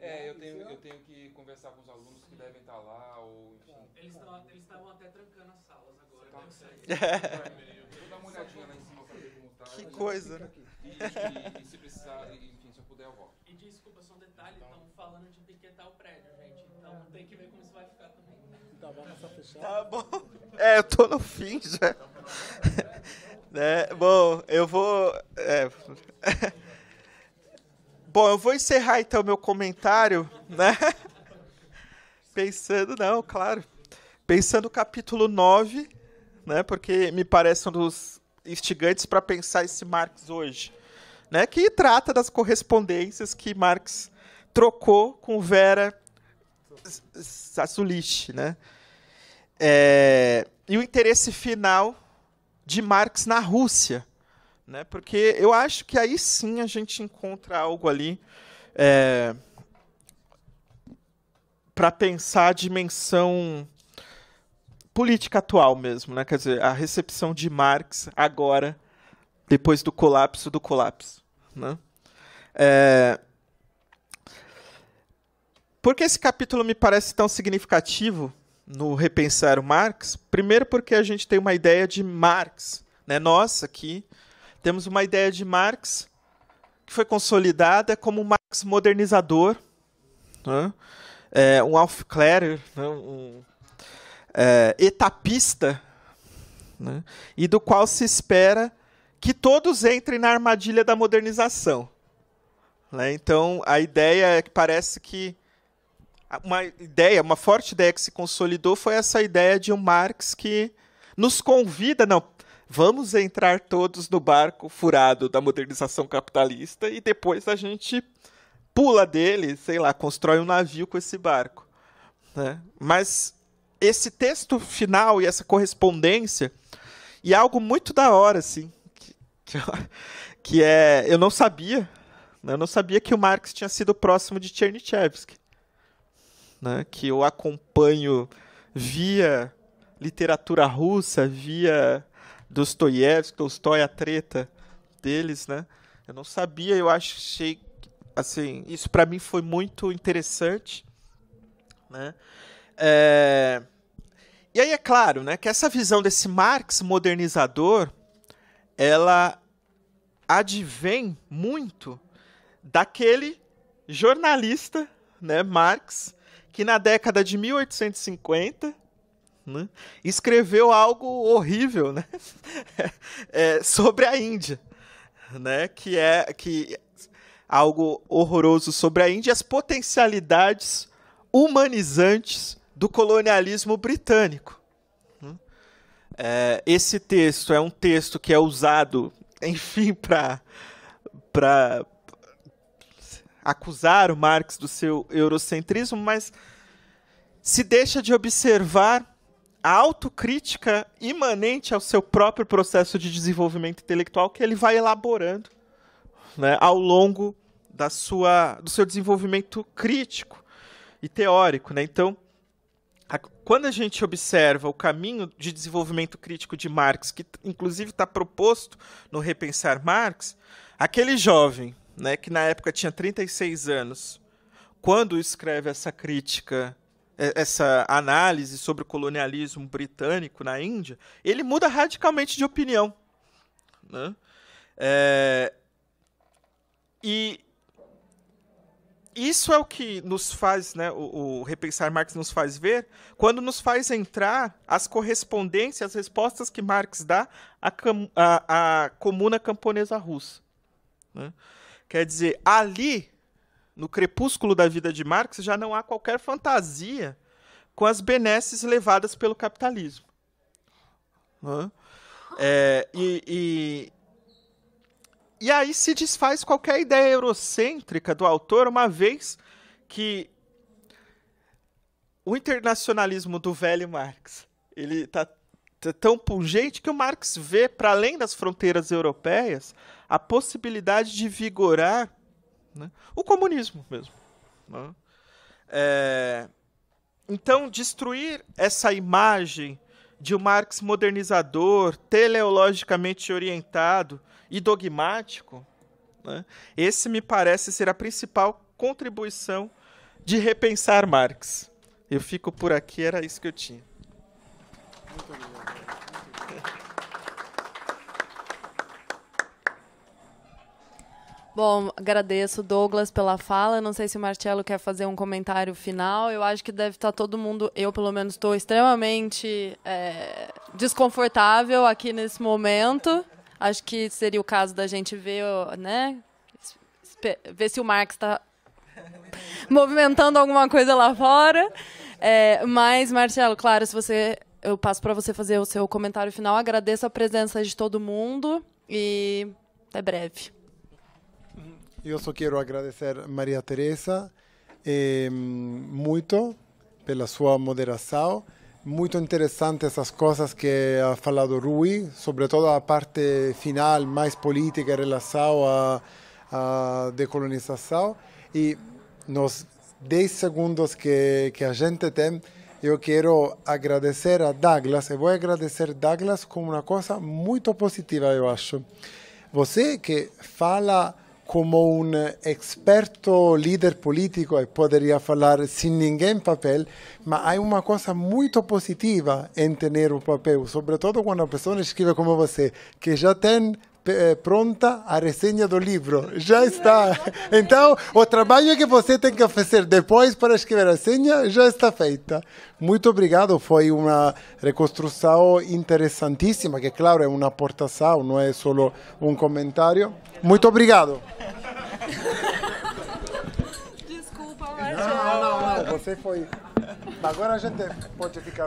É, eu tenho, né? eu tenho que conversar com os alunos que devem estar tá lá, ou enfim. Eles estavam até trancando as salas agora. Tá. Né? Eu vou dar uma olhadinha lá em cima tá. Que coisa, né? E, e, e, se precisar, enfim, se eu puder, eu volto. E desculpa, só um detalhe, estamos falando de piquetar o prédio, gente. Então é. tem que ver como isso vai ficar também. Tá bom, só fechar. Tá bom. É, eu tô no fim já. Tá né? Bom, eu vou. É. Bom, eu vou encerrar então meu comentário, né? Pensando, não, claro. Pensando no capítulo 9, né? Porque me parece um dos instigantes para pensar esse Marx hoje, né? Que trata das correspondências que Marx trocou com Vera Sassulich, né? É... e o interesse final de Marx na Rússia, né? Porque eu acho que aí sim a gente encontra algo ali é, para pensar a dimensão política atual mesmo, né? Quer dizer, a recepção de Marx agora, depois do colapso do colapso, né? É, porque esse capítulo me parece tão significativo no repensar o Marx? Primeiro porque a gente tem uma ideia de Marx, né? Nós aqui temos uma ideia de Marx que foi consolidada como um Marx modernizador, né? é, um Aufklärer, né? um é, etapista, né? e do qual se espera que todos entrem na armadilha da modernização. Né? Então, a ideia é que parece que uma ideia, uma forte ideia que se consolidou foi essa ideia de um Marx que nos convida, não, vamos entrar todos no barco furado da modernização capitalista e depois a gente pula dele, sei lá, constrói um navio com esse barco. Né? Mas esse texto final e essa correspondência e algo muito da hora, assim, que, que, que é, eu não sabia, né? eu não sabia que o Marx tinha sido próximo de Chernyshevsky, né? que eu acompanho via literatura russa, via Dostoiévski, Tolstói, a treta deles, né? Eu não sabia, eu achei assim, isso para mim foi muito interessante, né? É... E aí é claro, né, que essa visão desse Marx modernizador, ela advém muito daquele jornalista, né, Marx, que na década de 1850 né, escreveu algo horrível né, é, sobre a Índia, né, que é que algo horroroso sobre a Índia, as potencialidades humanizantes do colonialismo britânico. Né? É, esse texto é um texto que é usado, enfim, para para acusar o Marx do seu eurocentrismo, mas se deixa de observar a autocrítica imanente ao seu próprio processo de desenvolvimento intelectual que ele vai elaborando né, ao longo da sua, do seu desenvolvimento crítico e teórico. Né? Então, a, quando a gente observa o caminho de desenvolvimento crítico de Marx, que inclusive está proposto no Repensar Marx, aquele jovem né, que na época tinha 36 anos, quando escreve essa crítica é, essa análise sobre o colonialismo britânico na Índia, ele muda radicalmente de opinião. Né? É, e isso é o que nos faz, né, o, o, repensar Marx nos faz ver, quando nos faz entrar as correspondências, as respostas que Marx dá à, à, à comuna camponesa russa. Né? Quer dizer, ali no crepúsculo da vida de Marx já não há qualquer fantasia com as benesses levadas pelo capitalismo. É, e, e, e aí se desfaz qualquer ideia eurocêntrica do autor, uma vez que o internacionalismo do velho Marx ele está tão pungente que o Marx vê para além das fronteiras europeias a possibilidade de vigorar né? O comunismo mesmo. Né? É... Então, destruir essa imagem de um Marx modernizador, teleologicamente orientado e dogmático, né? esse me parece ser a principal contribuição de repensar Marx. Eu fico por aqui, era isso que eu tinha. Muito obrigado. Muito obrigado. Bom, agradeço Douglas pela fala. Não sei se o Marcelo quer fazer um comentário final. Eu acho que deve estar todo mundo, eu pelo menos estou extremamente é, desconfortável aqui nesse momento. Acho que seria o caso da gente ver, né? Ver se o Marx está movimentando alguma coisa lá fora. É, mas, Marcelo, claro, se você. Eu passo para você fazer o seu comentário final. Agradeço a presença de todo mundo e até breve. Eu só quero agradecer Maria Teresa eh, muito pela sua moderação. Muito interessante essas coisas que ha falado Rui, sobretudo a parte final mais política em relação à, decolonização. E nos 10 segundos que, que a gente tem, eu quero agradecer a Douglas, eu vou agradecer Douglas com uma coisa muito positiva, eu acho. Você que fala como um experto líder político e poderia falar sem ninguém papel, mas há uma coisa muito positiva em ter o papel, sobretudo quando a pessoa escreve como você, que já tem eh, pronta a resenha do livro, já está. Então, o trabalho que você tem que fazer depois para escrever a resenha já está feita. Muito obrigado, foi uma reconstrução interessantíssima, que claro, é uma aportação, não é só um comentário. Muito obrigado. Desculpa, Marcelo. Não, não, não. Você foi. Agora a gente pode ficar um.